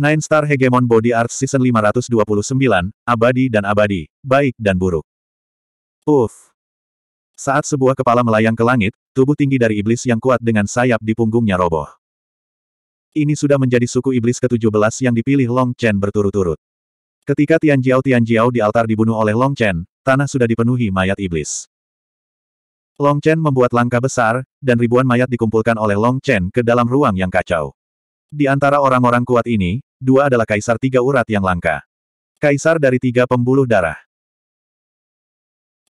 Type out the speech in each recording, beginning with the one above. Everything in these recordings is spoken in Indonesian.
Nine Star Hegemon Body Art Season 529, Abadi dan Abadi, Baik dan Buruk. Uff. Saat sebuah kepala melayang ke langit, tubuh tinggi dari iblis yang kuat dengan sayap di punggungnya roboh. Ini sudah menjadi suku iblis ke-17 yang dipilih Long Chen berturut-turut. Ketika Tian Jiao Tian Jiao di altar dibunuh oleh Long Chen, tanah sudah dipenuhi mayat iblis. Long Chen membuat langkah besar, dan ribuan mayat dikumpulkan oleh Long Chen ke dalam ruang yang kacau. Di antara orang-orang kuat ini, dua adalah kaisar tiga urat yang langka. Kaisar dari tiga pembuluh darah.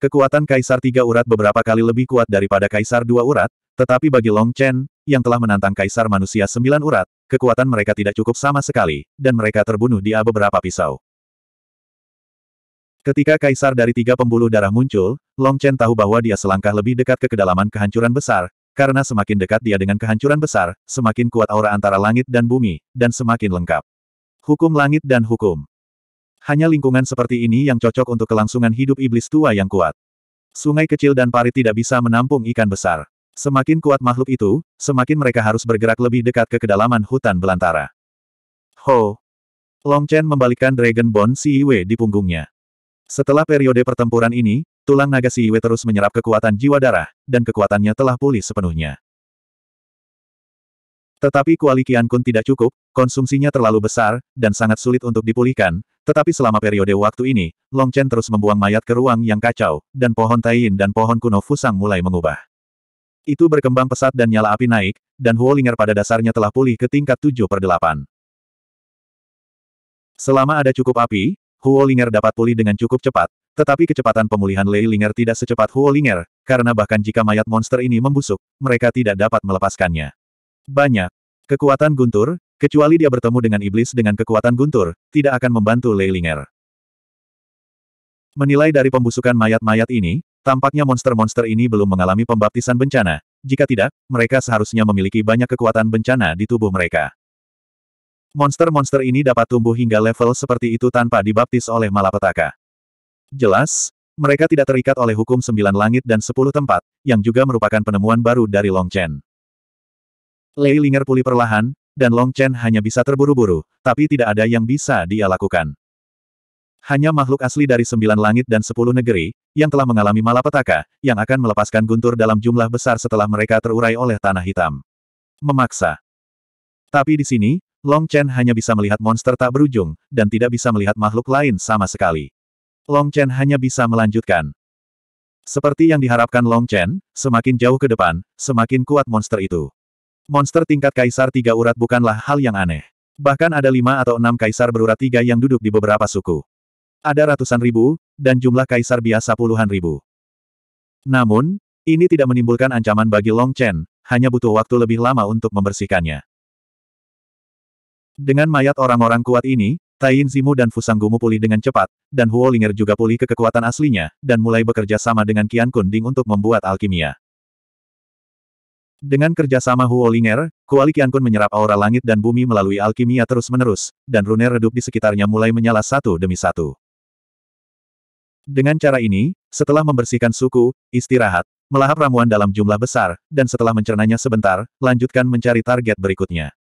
Kekuatan kaisar tiga urat beberapa kali lebih kuat daripada kaisar dua urat, tetapi bagi Long Chen, yang telah menantang kaisar manusia sembilan urat, kekuatan mereka tidak cukup sama sekali, dan mereka terbunuh dia beberapa pisau. Ketika kaisar dari tiga pembuluh darah muncul, Long Chen tahu bahwa dia selangkah lebih dekat ke kedalaman kehancuran besar, karena semakin dekat dia dengan kehancuran besar, semakin kuat aura antara langit dan bumi, dan semakin lengkap. Hukum langit dan hukum. Hanya lingkungan seperti ini yang cocok untuk kelangsungan hidup iblis tua yang kuat. Sungai kecil dan parit tidak bisa menampung ikan besar. Semakin kuat makhluk itu, semakin mereka harus bergerak lebih dekat ke kedalaman hutan belantara. Ho! Long Chen membalikkan Dragon Bone Siwe di punggungnya. Setelah periode pertempuran ini, Tulang naga Si Yue terus menyerap kekuatan jiwa darah, dan kekuatannya telah pulih sepenuhnya. Tetapi kuali Qian Kun tidak cukup, konsumsinya terlalu besar, dan sangat sulit untuk dipulihkan, tetapi selama periode waktu ini, Long Chen terus membuang mayat ke ruang yang kacau, dan pohon Taiin dan pohon kuno Fusang mulai mengubah. Itu berkembang pesat dan nyala api naik, dan Huolinger pada dasarnya telah pulih ke tingkat 7 per 8. Selama ada cukup api, Huolinger dapat pulih dengan cukup cepat, tetapi kecepatan pemulihan Lei Linger tidak secepat Huo Linger, karena bahkan jika mayat monster ini membusuk, mereka tidak dapat melepaskannya. Banyak kekuatan guntur, kecuali dia bertemu dengan iblis dengan kekuatan guntur, tidak akan membantu Lei Linger. Menilai dari pembusukan mayat-mayat ini, tampaknya monster-monster ini belum mengalami pembaptisan bencana. Jika tidak, mereka seharusnya memiliki banyak kekuatan bencana di tubuh mereka. Monster-monster ini dapat tumbuh hingga level seperti itu tanpa dibaptis oleh malapetaka. Jelas, mereka tidak terikat oleh hukum sembilan langit dan sepuluh tempat, yang juga merupakan penemuan baru dari Long Chen. Lei Linger pulih perlahan, dan Long Chen hanya bisa terburu-buru, tapi tidak ada yang bisa dia lakukan. Hanya makhluk asli dari sembilan langit dan sepuluh negeri, yang telah mengalami malapetaka, yang akan melepaskan guntur dalam jumlah besar setelah mereka terurai oleh tanah hitam. Memaksa. Tapi di sini, Long Chen hanya bisa melihat monster tak berujung, dan tidak bisa melihat makhluk lain sama sekali. Long Chen hanya bisa melanjutkan. Seperti yang diharapkan Long Chen, semakin jauh ke depan, semakin kuat monster itu. Monster tingkat kaisar tiga urat bukanlah hal yang aneh. Bahkan ada lima atau enam kaisar berurat tiga yang duduk di beberapa suku. Ada ratusan ribu, dan jumlah kaisar biasa puluhan ribu. Namun, ini tidak menimbulkan ancaman bagi Long Chen, hanya butuh waktu lebih lama untuk membersihkannya. Dengan mayat orang-orang kuat ini, Tain Zimu dan Fusanggumu pulih dengan cepat, dan Huo Linger juga pulih ke kekuatan aslinya, dan mulai bekerja sama dengan Qian Kunding untuk membuat alkimia. Dengan kerjasama Huo Linger, Kuali Qian Kun menyerap aura langit dan bumi melalui alkimia terus-menerus, dan rune redup di sekitarnya mulai menyala satu demi satu. Dengan cara ini, setelah membersihkan suku, istirahat, melahap ramuan dalam jumlah besar, dan setelah mencernanya sebentar, lanjutkan mencari target berikutnya.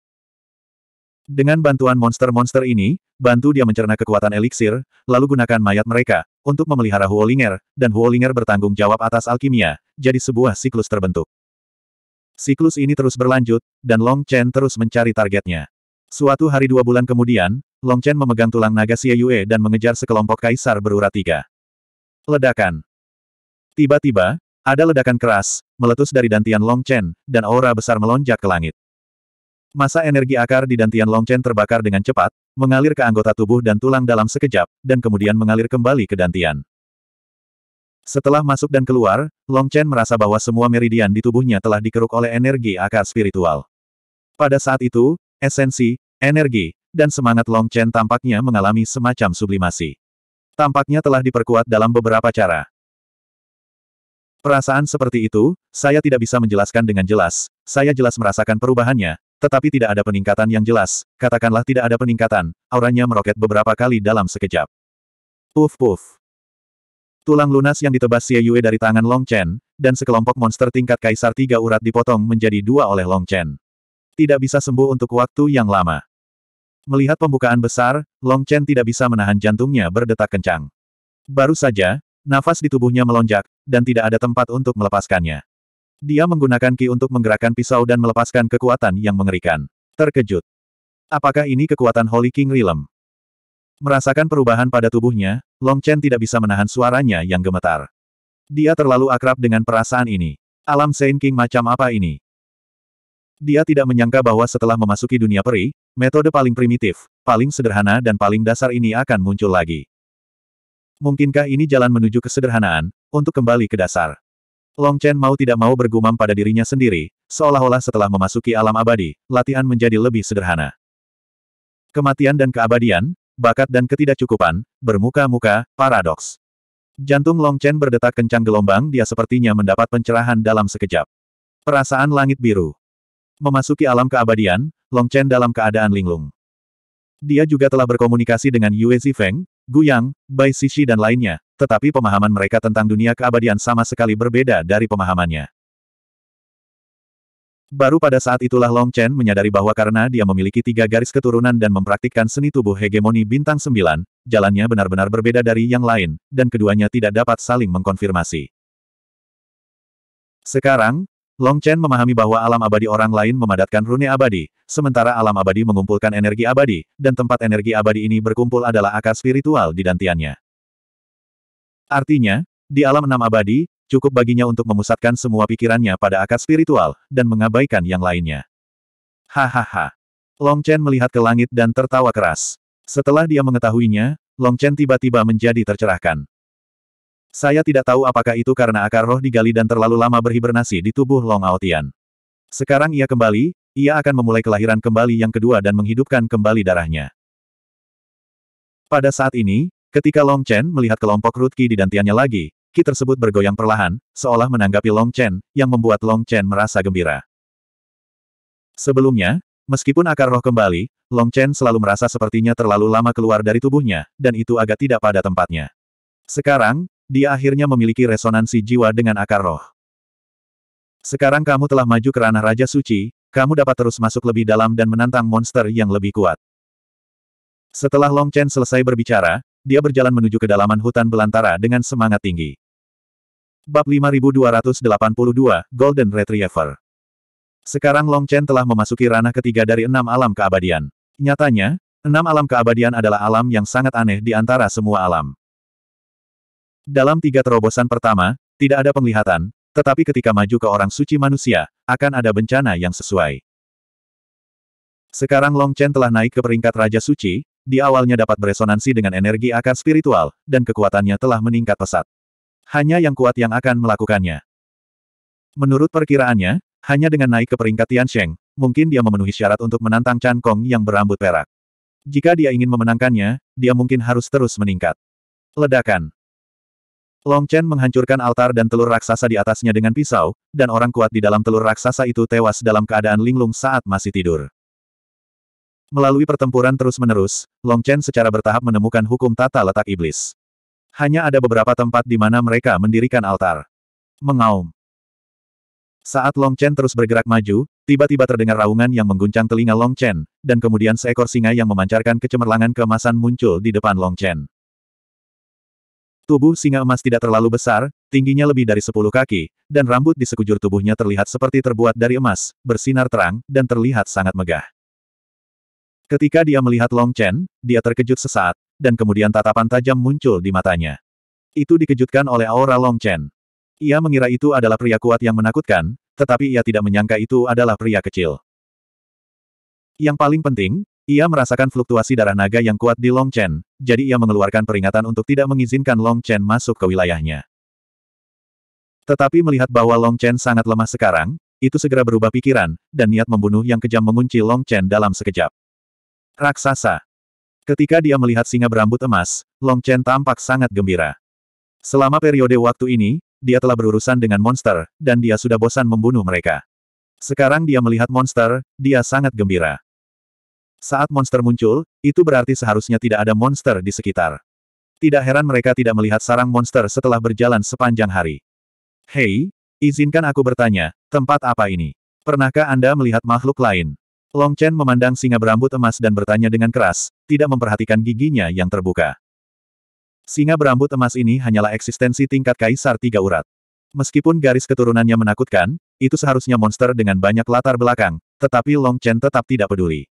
Dengan bantuan monster-monster ini, bantu dia mencerna kekuatan eliksir, lalu gunakan mayat mereka, untuk memelihara Huolinger, dan Huolinger bertanggung jawab atas alkimia, jadi sebuah siklus terbentuk. Siklus ini terus berlanjut, dan Long Chen terus mencari targetnya. Suatu hari dua bulan kemudian, Long Chen memegang tulang naga Xie Yue dan mengejar sekelompok kaisar berurat tiga. Ledakan. Tiba-tiba, ada ledakan keras, meletus dari dantian Long Chen, dan aura besar melonjak ke langit. Masa energi akar di Dantian Longchen terbakar dengan cepat, mengalir ke anggota tubuh dan tulang dalam sekejap, dan kemudian mengalir kembali ke Dantian. Setelah masuk dan keluar, Long Chen merasa bahwa semua meridian di tubuhnya telah dikeruk oleh energi akar spiritual. Pada saat itu, esensi, energi, dan semangat Long Chen tampaknya mengalami semacam sublimasi. Tampaknya telah diperkuat dalam beberapa cara. Perasaan seperti itu, saya tidak bisa menjelaskan dengan jelas, saya jelas merasakan perubahannya, tetapi tidak ada peningkatan yang jelas, katakanlah tidak ada peningkatan, auranya meroket beberapa kali dalam sekejap. Puf puf. Tulang lunas yang ditebas Xie Yue dari tangan Long Chen, dan sekelompok monster tingkat kaisar tiga urat dipotong menjadi dua oleh Long Chen. Tidak bisa sembuh untuk waktu yang lama. Melihat pembukaan besar, Long Chen tidak bisa menahan jantungnya berdetak kencang. Baru saja, nafas di tubuhnya melonjak, dan tidak ada tempat untuk melepaskannya. Dia menggunakan ki untuk menggerakkan pisau dan melepaskan kekuatan yang mengerikan. Terkejut. Apakah ini kekuatan Holy King Realm? Merasakan perubahan pada tubuhnya, Long Chen tidak bisa menahan suaranya yang gemetar. Dia terlalu akrab dengan perasaan ini. Alam Saint King macam apa ini? Dia tidak menyangka bahwa setelah memasuki dunia peri, metode paling primitif, paling sederhana dan paling dasar ini akan muncul lagi. Mungkinkah ini jalan menuju kesederhanaan, untuk kembali ke dasar? Long Chen mau tidak mau bergumam pada dirinya sendiri, seolah-olah setelah memasuki alam abadi, latihan menjadi lebih sederhana. Kematian dan keabadian, bakat dan ketidakcukupan, bermuka-muka, paradoks. Jantung Long Chen berdetak kencang gelombang dia sepertinya mendapat pencerahan dalam sekejap. Perasaan langit biru. Memasuki alam keabadian, Long Chen dalam keadaan linglung. Dia juga telah berkomunikasi dengan Yue Zifeng, Gu Yang, Bai Shishi dan lainnya, tetapi pemahaman mereka tentang dunia keabadian sama sekali berbeda dari pemahamannya. Baru pada saat itulah Long Chen menyadari bahwa karena dia memiliki tiga garis keturunan dan mempraktikkan seni tubuh hegemoni bintang sembilan, jalannya benar-benar berbeda dari yang lain, dan keduanya tidak dapat saling mengkonfirmasi. Sekarang, Long Chen memahami bahwa alam abadi orang lain memadatkan rune abadi, sementara alam abadi mengumpulkan energi abadi, dan tempat energi abadi ini berkumpul adalah akar spiritual di dantiannya. Artinya, di alam enam abadi, cukup baginya untuk memusatkan semua pikirannya pada akad spiritual, dan mengabaikan yang lainnya. Hahaha. Long Chen melihat ke langit dan tertawa keras. Setelah dia mengetahuinya, Long Chen tiba-tiba menjadi tercerahkan. Saya tidak tahu apakah itu karena akar roh digali dan terlalu lama berhibernasi di tubuh Long Aotian. Sekarang ia kembali, ia akan memulai kelahiran kembali yang kedua dan menghidupkan kembali darahnya. Pada saat ini, Ketika Long Chen melihat kelompok Rutki di dantiannya lagi, Ki tersebut bergoyang perlahan, seolah menanggapi Long Chen, yang membuat Long Chen merasa gembira. Sebelumnya, meskipun akar roh kembali, Long Chen selalu merasa sepertinya terlalu lama keluar dari tubuhnya, dan itu agak tidak pada tempatnya. Sekarang, dia akhirnya memiliki resonansi jiwa dengan akar roh. Sekarang kamu telah maju ke ranah Raja Suci, kamu dapat terus masuk lebih dalam dan menantang monster yang lebih kuat. Setelah Long Chen selesai berbicara, dia berjalan menuju kedalaman hutan belantara dengan semangat tinggi. Bab 5282, Golden Retriever Sekarang Long Chen telah memasuki ranah ketiga dari enam alam keabadian. Nyatanya, enam alam keabadian adalah alam yang sangat aneh di antara semua alam. Dalam tiga terobosan pertama, tidak ada penglihatan, tetapi ketika maju ke orang suci manusia, akan ada bencana yang sesuai. Sekarang Long Chen telah naik ke peringkat Raja Suci, di awalnya dapat beresonansi dengan energi akar spiritual, dan kekuatannya telah meningkat pesat. Hanya yang kuat yang akan melakukannya. Menurut perkiraannya, hanya dengan naik ke peringkat Tian Sheng, mungkin dia memenuhi syarat untuk menantang Chan Kong yang berambut perak. Jika dia ingin memenangkannya, dia mungkin harus terus meningkat. Ledakan. Long Chen menghancurkan altar dan telur raksasa di atasnya dengan pisau, dan orang kuat di dalam telur raksasa itu tewas dalam keadaan linglung saat masih tidur. Melalui pertempuran terus-menerus, Long Chen secara bertahap menemukan hukum tata letak iblis. Hanya ada beberapa tempat di mana mereka mendirikan altar. Mengaum. Saat Long Chen terus bergerak maju, tiba-tiba terdengar raungan yang mengguncang telinga Long Chen, dan kemudian seekor singa yang memancarkan kecemerlangan kemasan muncul di depan Long Chen. Tubuh singa emas tidak terlalu besar, tingginya lebih dari 10 kaki, dan rambut di sekujur tubuhnya terlihat seperti terbuat dari emas, bersinar terang, dan terlihat sangat megah. Ketika dia melihat Long Chen, dia terkejut sesaat, dan kemudian tatapan tajam muncul di matanya. Itu dikejutkan oleh aura Long Chen. Ia mengira itu adalah pria kuat yang menakutkan, tetapi ia tidak menyangka itu adalah pria kecil. Yang paling penting, ia merasakan fluktuasi darah naga yang kuat di Long Chen, jadi ia mengeluarkan peringatan untuk tidak mengizinkan Long Chen masuk ke wilayahnya. Tetapi melihat bahwa Long Chen sangat lemah sekarang, itu segera berubah pikiran, dan niat membunuh yang kejam mengunci Long Chen dalam sekejap. Raksasa. Ketika dia melihat singa berambut emas, Long Chen tampak sangat gembira. Selama periode waktu ini, dia telah berurusan dengan monster, dan dia sudah bosan membunuh mereka. Sekarang dia melihat monster, dia sangat gembira. Saat monster muncul, itu berarti seharusnya tidak ada monster di sekitar. Tidak heran mereka tidak melihat sarang monster setelah berjalan sepanjang hari. Hei, izinkan aku bertanya, tempat apa ini? Pernahkah Anda melihat makhluk lain? Long Chen memandang singa berambut emas dan bertanya dengan keras, tidak memperhatikan giginya yang terbuka. Singa berambut emas ini hanyalah eksistensi tingkat kaisar tiga urat. Meskipun garis keturunannya menakutkan, itu seharusnya monster dengan banyak latar belakang, tetapi Long Chen tetap tidak peduli.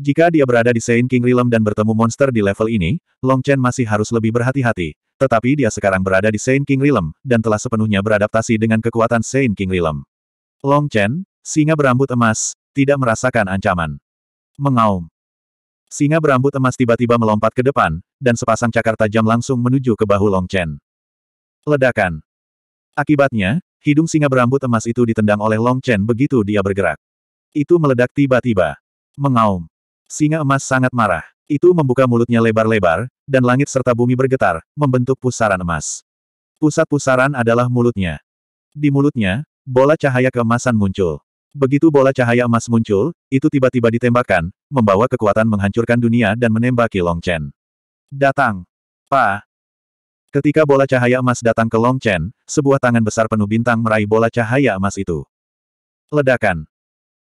Jika dia berada di Saint King Realm dan bertemu monster di level ini, Long Chen masih harus lebih berhati-hati, tetapi dia sekarang berada di Saint King Realm, dan telah sepenuhnya beradaptasi dengan kekuatan Saint King Realm. Long Chen, Singa berambut emas, tidak merasakan ancaman. Mengaum. Singa berambut emas tiba-tiba melompat ke depan, dan sepasang cakar tajam langsung menuju ke bahu Long Chen. Ledakan. Akibatnya, hidung singa berambut emas itu ditendang oleh Long Chen begitu dia bergerak. Itu meledak tiba-tiba. Mengaum. Singa emas sangat marah. Itu membuka mulutnya lebar-lebar, dan langit serta bumi bergetar, membentuk pusaran emas. Pusat pusaran adalah mulutnya. Di mulutnya, bola cahaya keemasan muncul. Begitu bola cahaya emas muncul, itu tiba-tiba ditembakkan, membawa kekuatan menghancurkan dunia dan menembaki Long Chen. Datang! Pa! Ketika bola cahaya emas datang ke Long Chen, sebuah tangan besar penuh bintang meraih bola cahaya emas itu. Ledakan!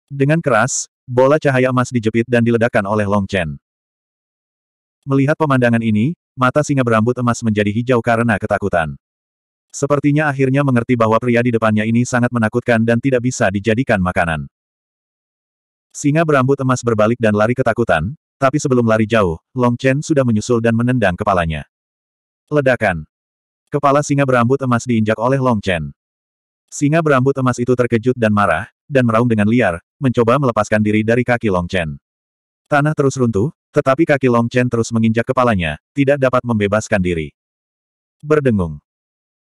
Dengan keras, bola cahaya emas dijepit dan diledakkan oleh Long Chen. Melihat pemandangan ini, mata singa berambut emas menjadi hijau karena ketakutan. Sepertinya akhirnya mengerti bahwa pria di depannya ini sangat menakutkan dan tidak bisa dijadikan makanan. Singa berambut emas berbalik dan lari ketakutan, tapi sebelum lari jauh, Long Chen sudah menyusul dan menendang kepalanya. Ledakan. Kepala singa berambut emas diinjak oleh Long Chen. Singa berambut emas itu terkejut dan marah, dan meraung dengan liar, mencoba melepaskan diri dari kaki Long Chen. Tanah terus runtuh, tetapi kaki Long Chen terus menginjak kepalanya, tidak dapat membebaskan diri. Berdengung.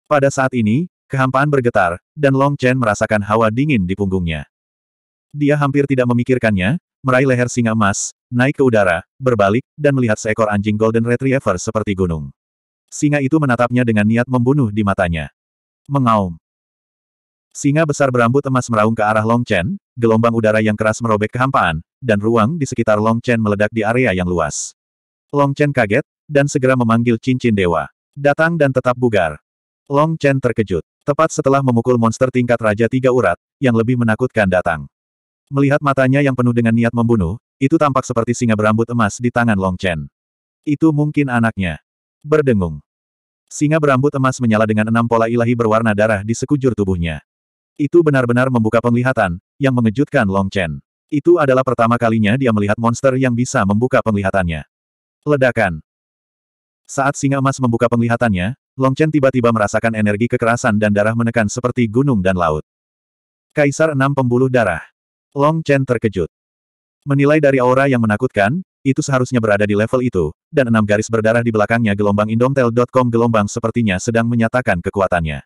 Pada saat ini, kehampaan bergetar, dan Long Chen merasakan hawa dingin di punggungnya. Dia hampir tidak memikirkannya, meraih leher singa emas, naik ke udara, berbalik, dan melihat seekor anjing Golden Retriever seperti gunung. Singa itu menatapnya dengan niat membunuh di matanya. Mengaum. Singa besar berambut emas meraung ke arah Long Chen, gelombang udara yang keras merobek kehampaan, dan ruang di sekitar Long Chen meledak di area yang luas. Long Chen kaget, dan segera memanggil cincin dewa. Datang dan tetap bugar. Long Chen terkejut. Tepat setelah memukul monster tingkat Raja Tiga Urat, yang lebih menakutkan datang. Melihat matanya yang penuh dengan niat membunuh, itu tampak seperti singa berambut emas di tangan Long Chen. Itu mungkin anaknya. Berdengung. Singa berambut emas menyala dengan enam pola ilahi berwarna darah di sekujur tubuhnya. Itu benar-benar membuka penglihatan, yang mengejutkan Long Chen. Itu adalah pertama kalinya dia melihat monster yang bisa membuka penglihatannya. Ledakan. Saat singa emas membuka penglihatannya, Long Chen tiba-tiba merasakan energi kekerasan dan darah menekan seperti gunung dan laut. Kaisar enam pembuluh darah. Long Chen terkejut. Menilai dari aura yang menakutkan, itu seharusnya berada di level itu, dan enam garis berdarah di belakangnya gelombang indomtel.com gelombang sepertinya sedang menyatakan kekuatannya.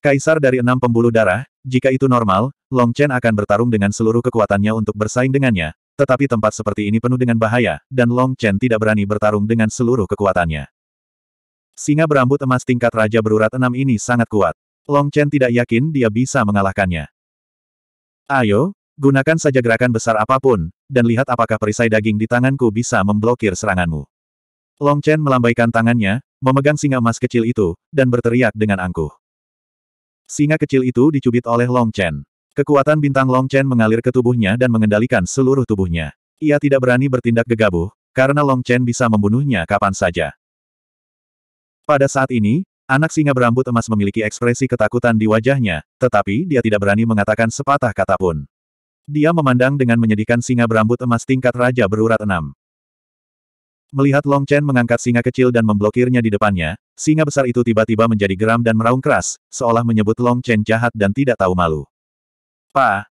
Kaisar dari enam pembuluh darah, jika itu normal, Long Chen akan bertarung dengan seluruh kekuatannya untuk bersaing dengannya, tetapi tempat seperti ini penuh dengan bahaya, dan Long Chen tidak berani bertarung dengan seluruh kekuatannya. Singa berambut emas tingkat Raja berurat enam ini sangat kuat. Long Chen tidak yakin dia bisa mengalahkannya. Ayo, gunakan saja gerakan besar apapun, dan lihat apakah perisai daging di tanganku bisa memblokir seranganmu. Long Chen melambaikan tangannya, memegang singa emas kecil itu, dan berteriak dengan angkuh. Singa kecil itu dicubit oleh Long Chen. Kekuatan bintang Long Chen mengalir ke tubuhnya dan mengendalikan seluruh tubuhnya. Ia tidak berani bertindak gegabah, karena Long Chen bisa membunuhnya kapan saja. Pada saat ini, anak singa berambut emas memiliki ekspresi ketakutan di wajahnya, tetapi dia tidak berani mengatakan sepatah kata pun. Dia memandang dengan menyedihkan singa berambut emas tingkat raja berurat enam. Melihat Long Chen mengangkat singa kecil dan memblokirnya di depannya, singa besar itu tiba-tiba menjadi geram dan meraung keras, seolah menyebut Long Chen jahat dan tidak tahu malu. Pa!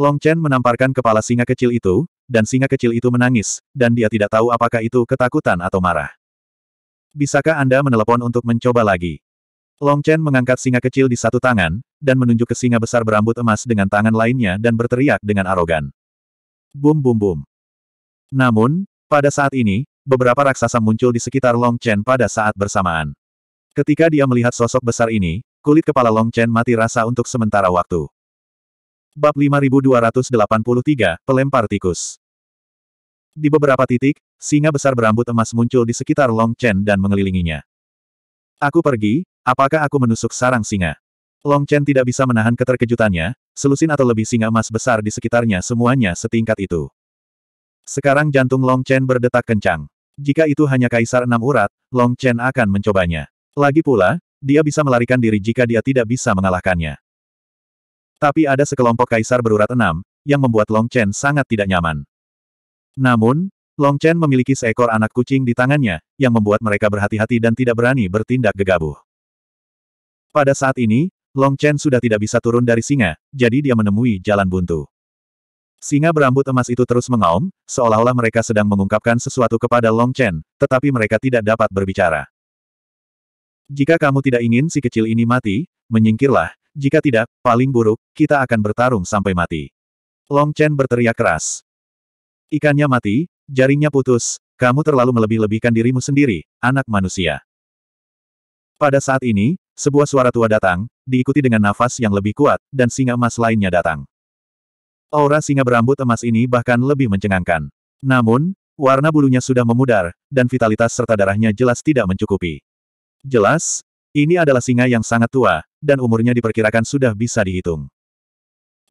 Long Chen menamparkan kepala singa kecil itu, dan singa kecil itu menangis, dan dia tidak tahu apakah itu ketakutan atau marah. Bisakah Anda menelepon untuk mencoba lagi? Long Chen mengangkat singa kecil di satu tangan, dan menunjuk ke singa besar berambut emas dengan tangan lainnya dan berteriak dengan arogan. Bum bum bum. Namun, pada saat ini, beberapa raksasa muncul di sekitar Long Chen pada saat bersamaan. Ketika dia melihat sosok besar ini, kulit kepala Long Chen mati rasa untuk sementara waktu. Bab 5283, Pelempar Tikus di beberapa titik, singa besar berambut emas muncul di sekitar Long Chen dan mengelilinginya. Aku pergi, apakah aku menusuk sarang singa? Long Chen tidak bisa menahan keterkejutannya, selusin atau lebih singa emas besar di sekitarnya semuanya setingkat itu. Sekarang jantung Long Chen berdetak kencang. Jika itu hanya kaisar enam urat, Long Chen akan mencobanya. Lagi pula, dia bisa melarikan diri jika dia tidak bisa mengalahkannya. Tapi ada sekelompok kaisar berurat enam, yang membuat Long Chen sangat tidak nyaman. Namun, Long Chen memiliki seekor anak kucing di tangannya, yang membuat mereka berhati-hati dan tidak berani bertindak gegabah. Pada saat ini, Long Chen sudah tidak bisa turun dari singa, jadi dia menemui jalan buntu. Singa berambut emas itu terus mengaum, seolah-olah mereka sedang mengungkapkan sesuatu kepada Long Chen, tetapi mereka tidak dapat berbicara. Jika kamu tidak ingin si kecil ini mati, menyingkirlah, jika tidak, paling buruk, kita akan bertarung sampai mati. Long Chen berteriak keras. Ikannya mati, jaringnya putus, kamu terlalu melebih-lebihkan dirimu sendiri, anak manusia. Pada saat ini, sebuah suara tua datang, diikuti dengan nafas yang lebih kuat, dan singa emas lainnya datang. Aura singa berambut emas ini bahkan lebih mencengangkan. Namun, warna bulunya sudah memudar, dan vitalitas serta darahnya jelas tidak mencukupi. Jelas, ini adalah singa yang sangat tua, dan umurnya diperkirakan sudah bisa dihitung.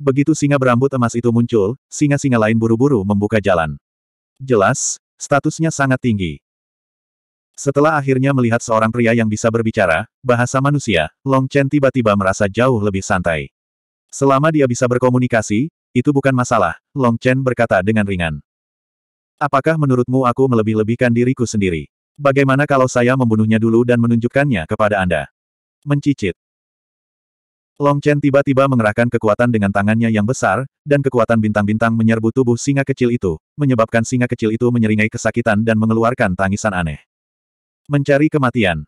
Begitu singa berambut emas itu muncul, singa-singa lain buru-buru membuka jalan. Jelas, statusnya sangat tinggi. Setelah akhirnya melihat seorang pria yang bisa berbicara, bahasa manusia, Long Chen tiba-tiba merasa jauh lebih santai. Selama dia bisa berkomunikasi, itu bukan masalah, Long Chen berkata dengan ringan. Apakah menurutmu aku melebih-lebihkan diriku sendiri? Bagaimana kalau saya membunuhnya dulu dan menunjukkannya kepada Anda? Mencicit. Long Chen tiba-tiba mengerahkan kekuatan dengan tangannya yang besar, dan kekuatan bintang-bintang menyerbu tubuh singa kecil itu, menyebabkan singa kecil itu menyeringai kesakitan dan mengeluarkan tangisan aneh. Mencari kematian.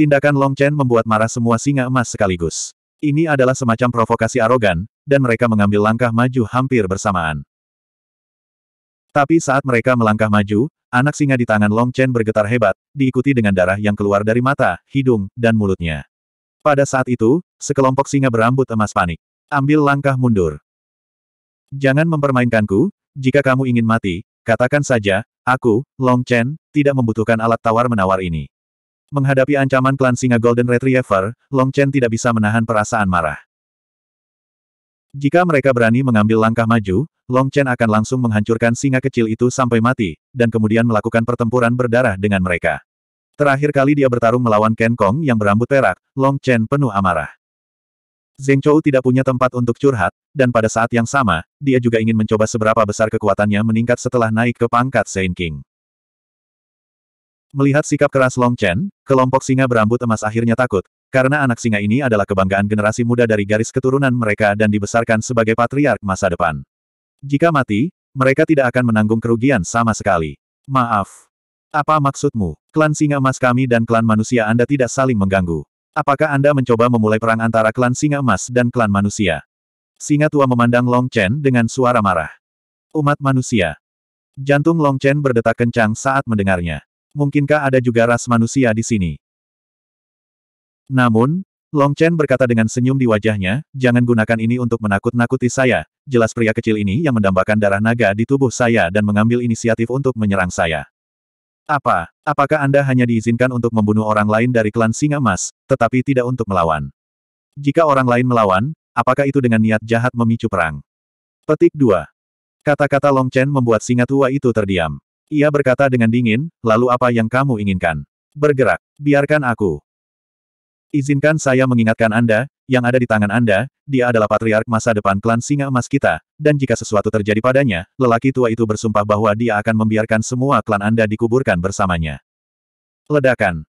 Tindakan Long Chen membuat marah semua singa emas sekaligus. Ini adalah semacam provokasi arogan, dan mereka mengambil langkah maju hampir bersamaan. Tapi saat mereka melangkah maju, anak singa di tangan Long Chen bergetar hebat, diikuti dengan darah yang keluar dari mata, hidung, dan mulutnya. Pada saat itu, sekelompok singa berambut emas panik. Ambil langkah mundur. Jangan mempermainkanku, jika kamu ingin mati, katakan saja, aku, Long Chen, tidak membutuhkan alat tawar-menawar ini. Menghadapi ancaman klan singa Golden Retriever, Long Chen tidak bisa menahan perasaan marah. Jika mereka berani mengambil langkah maju, Long Chen akan langsung menghancurkan singa kecil itu sampai mati, dan kemudian melakukan pertempuran berdarah dengan mereka. Terakhir kali dia bertarung melawan Ken Kong yang berambut perak, Long Chen penuh amarah. Zeng Chou tidak punya tempat untuk curhat, dan pada saat yang sama, dia juga ingin mencoba seberapa besar kekuatannya meningkat setelah naik ke pangkat Sein King. Melihat sikap keras Long Chen, kelompok singa berambut emas akhirnya takut, karena anak singa ini adalah kebanggaan generasi muda dari garis keturunan mereka dan dibesarkan sebagai patriark masa depan. Jika mati, mereka tidak akan menanggung kerugian sama sekali. Maaf. Apa maksudmu? Klan Singa Emas kami dan klan manusia Anda tidak saling mengganggu. Apakah Anda mencoba memulai perang antara klan Singa Emas dan klan manusia? Singa tua memandang Long Chen dengan suara marah. Umat manusia. Jantung Long Chen berdetak kencang saat mendengarnya. Mungkinkah ada juga ras manusia di sini? Namun, Long Chen berkata dengan senyum di wajahnya, jangan gunakan ini untuk menakut-nakuti saya, jelas pria kecil ini yang mendambakan darah naga di tubuh saya dan mengambil inisiatif untuk menyerang saya. Apa? Apakah Anda hanya diizinkan untuk membunuh orang lain dari klan Singa Emas, tetapi tidak untuk melawan? Jika orang lain melawan, apakah itu dengan niat jahat memicu perang? Petik 2. Kata-kata Long Chen membuat singa tua itu terdiam. Ia berkata dengan dingin, lalu apa yang kamu inginkan? Bergerak, biarkan aku. Izinkan saya mengingatkan Anda, yang ada di tangan Anda, dia adalah patriark masa depan klan singa emas kita, dan jika sesuatu terjadi padanya, lelaki tua itu bersumpah bahwa dia akan membiarkan semua klan Anda dikuburkan bersamanya. Ledakan.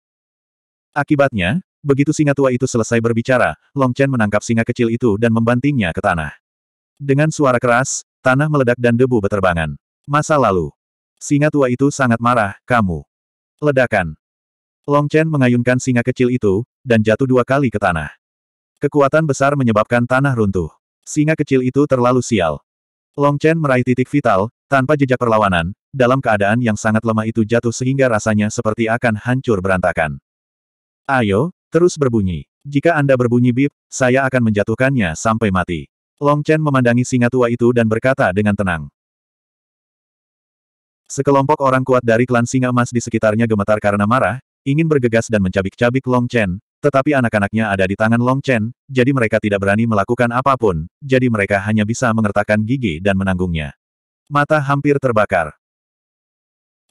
Akibatnya, begitu singa tua itu selesai berbicara, Long Chen menangkap singa kecil itu dan membantingnya ke tanah. Dengan suara keras, tanah meledak dan debu berterbangan. Masa lalu. Singa tua itu sangat marah, kamu. Ledakan. Long Chen mengayunkan singa kecil itu, dan jatuh dua kali ke tanah. Kekuatan besar menyebabkan tanah runtuh. Singa kecil itu terlalu sial. Long Chen meraih titik vital, tanpa jejak perlawanan, dalam keadaan yang sangat lemah itu jatuh sehingga rasanya seperti akan hancur berantakan. Ayo, terus berbunyi. Jika Anda berbunyi bip, saya akan menjatuhkannya sampai mati. Long Chen memandangi singa tua itu dan berkata dengan tenang. Sekelompok orang kuat dari klan singa emas di sekitarnya gemetar karena marah, ingin bergegas dan mencabik-cabik Long Chen, tetapi anak-anaknya ada di tangan Long Chen, jadi mereka tidak berani melakukan apapun, jadi mereka hanya bisa mengertakkan gigi dan menanggungnya. Mata hampir terbakar.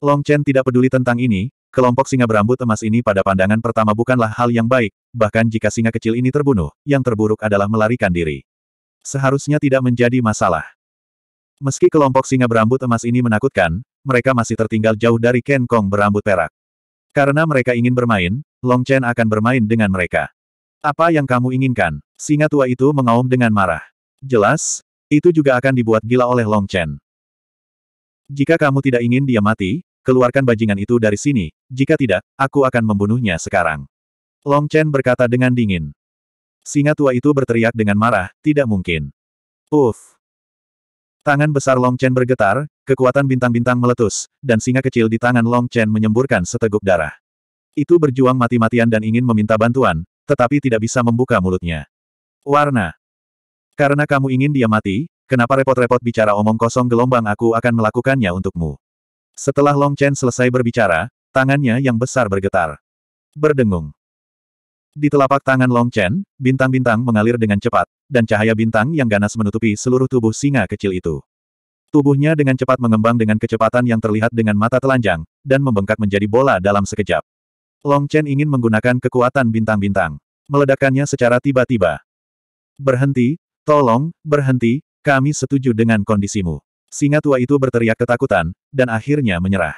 Long Chen tidak peduli tentang ini, kelompok singa berambut emas ini pada pandangan pertama bukanlah hal yang baik, bahkan jika singa kecil ini terbunuh, yang terburuk adalah melarikan diri. Seharusnya tidak menjadi masalah. Meski kelompok singa berambut emas ini menakutkan, mereka masih tertinggal jauh dari Ken Kong berambut perak. Karena mereka ingin bermain, Long Chen akan bermain dengan mereka. Apa yang kamu inginkan? Singa tua itu mengaum dengan marah. Jelas, itu juga akan dibuat gila oleh Long Chen. Jika kamu tidak ingin dia mati, keluarkan bajingan itu dari sini, jika tidak, aku akan membunuhnya sekarang. Long Chen berkata dengan dingin. Singa tua itu berteriak dengan marah, tidak mungkin. Uff. Tangan besar Long Chen bergetar, kekuatan bintang-bintang meletus, dan singa kecil di tangan Long Chen menyemburkan seteguk darah. Itu berjuang mati-matian dan ingin meminta bantuan, tetapi tidak bisa membuka mulutnya. Warna. Karena kamu ingin dia mati, kenapa repot-repot bicara omong kosong gelombang aku akan melakukannya untukmu. Setelah Long Chen selesai berbicara, tangannya yang besar bergetar. Berdengung. Di telapak tangan Long Chen, bintang-bintang mengalir dengan cepat, dan cahaya bintang yang ganas menutupi seluruh tubuh singa kecil itu. Tubuhnya dengan cepat mengembang dengan kecepatan yang terlihat dengan mata telanjang, dan membengkak menjadi bola dalam sekejap. Long Chen ingin menggunakan kekuatan bintang-bintang. Meledakannya secara tiba-tiba. Berhenti, tolong, berhenti, kami setuju dengan kondisimu. Singa tua itu berteriak ketakutan, dan akhirnya menyerah.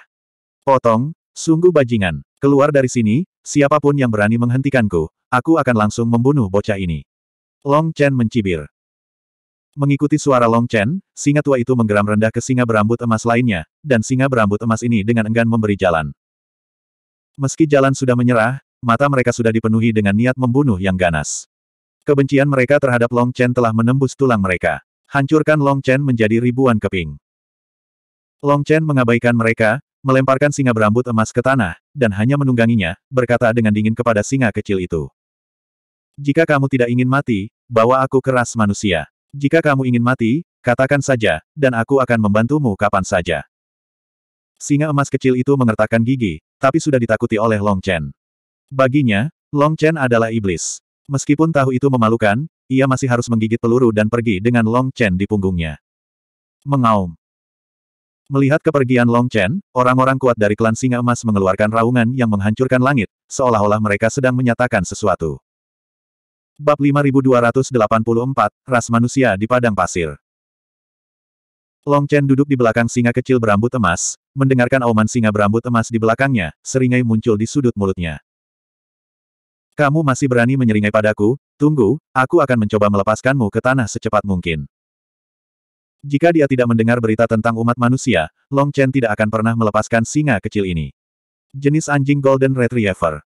Potong, sungguh bajingan. Keluar dari sini, siapapun yang berani menghentikanku, aku akan langsung membunuh bocah ini. Long Chen mencibir. Mengikuti suara Long Chen, singa tua itu menggeram rendah ke singa berambut emas lainnya, dan singa berambut emas ini dengan enggan memberi jalan. Meski jalan sudah menyerah, mata mereka sudah dipenuhi dengan niat membunuh yang ganas. Kebencian mereka terhadap Long Chen telah menembus tulang mereka. Hancurkan Long Chen menjadi ribuan keping. Long Chen mengabaikan mereka, melemparkan singa berambut emas ke tanah, dan hanya menungganginya, berkata dengan dingin kepada singa kecil itu. Jika kamu tidak ingin mati, bawa aku keras manusia. Jika kamu ingin mati, katakan saja, dan aku akan membantumu kapan saja. Singa emas kecil itu mengertakkan gigi, tapi sudah ditakuti oleh Long Chen. Baginya, Long Chen adalah iblis. Meskipun tahu itu memalukan, ia masih harus menggigit peluru dan pergi dengan Long Chen di punggungnya. Mengaum. Melihat kepergian Long Chen, orang-orang kuat dari klan Singa Emas mengeluarkan raungan yang menghancurkan langit, seolah-olah mereka sedang menyatakan sesuatu. Bab 5284, Ras Manusia di Padang Pasir Long Chen duduk di belakang singa kecil berambut emas, mendengarkan auman singa berambut emas di belakangnya, seringai muncul di sudut mulutnya. Kamu masih berani menyeringai padaku, tunggu, aku akan mencoba melepaskanmu ke tanah secepat mungkin. Jika dia tidak mendengar berita tentang umat manusia, Long Chen tidak akan pernah melepaskan singa kecil ini. Jenis anjing Golden Retriever.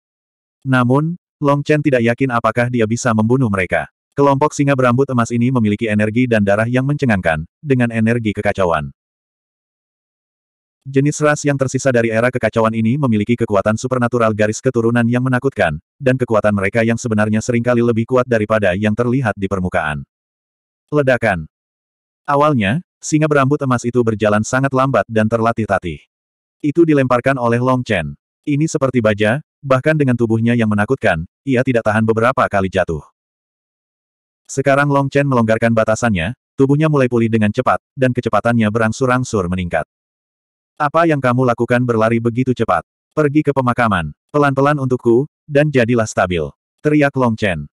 Namun, Long Chen tidak yakin apakah dia bisa membunuh mereka. Kelompok singa berambut emas ini memiliki energi dan darah yang mencengangkan, dengan energi kekacauan. Jenis ras yang tersisa dari era kekacauan ini memiliki kekuatan supernatural garis keturunan yang menakutkan, dan kekuatan mereka yang sebenarnya seringkali lebih kuat daripada yang terlihat di permukaan. Ledakan Awalnya, singa berambut emas itu berjalan sangat lambat dan terlatih-tatih. Itu dilemparkan oleh Long Chen. Ini seperti baja, bahkan dengan tubuhnya yang menakutkan, ia tidak tahan beberapa kali jatuh. Sekarang Long Chen melonggarkan batasannya, tubuhnya mulai pulih dengan cepat, dan kecepatannya berangsur-angsur meningkat. Apa yang kamu lakukan berlari begitu cepat? Pergi ke pemakaman, pelan-pelan untukku, dan jadilah stabil. Teriak Long Chen.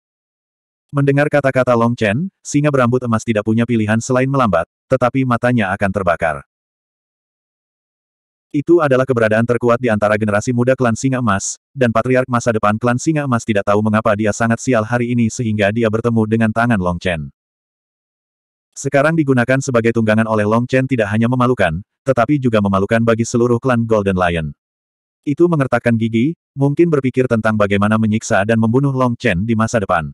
Mendengar kata-kata Long Chen, singa berambut emas tidak punya pilihan selain melambat, tetapi matanya akan terbakar. Itu adalah keberadaan terkuat di antara generasi muda klan Singa Emas, dan patriark masa depan klan Singa Emas tidak tahu mengapa dia sangat sial hari ini sehingga dia bertemu dengan tangan Long Chen. Sekarang digunakan sebagai tunggangan oleh Long Chen tidak hanya memalukan, tetapi juga memalukan bagi seluruh klan Golden Lion. Itu mengertakkan gigi, mungkin berpikir tentang bagaimana menyiksa dan membunuh Long Chen di masa depan.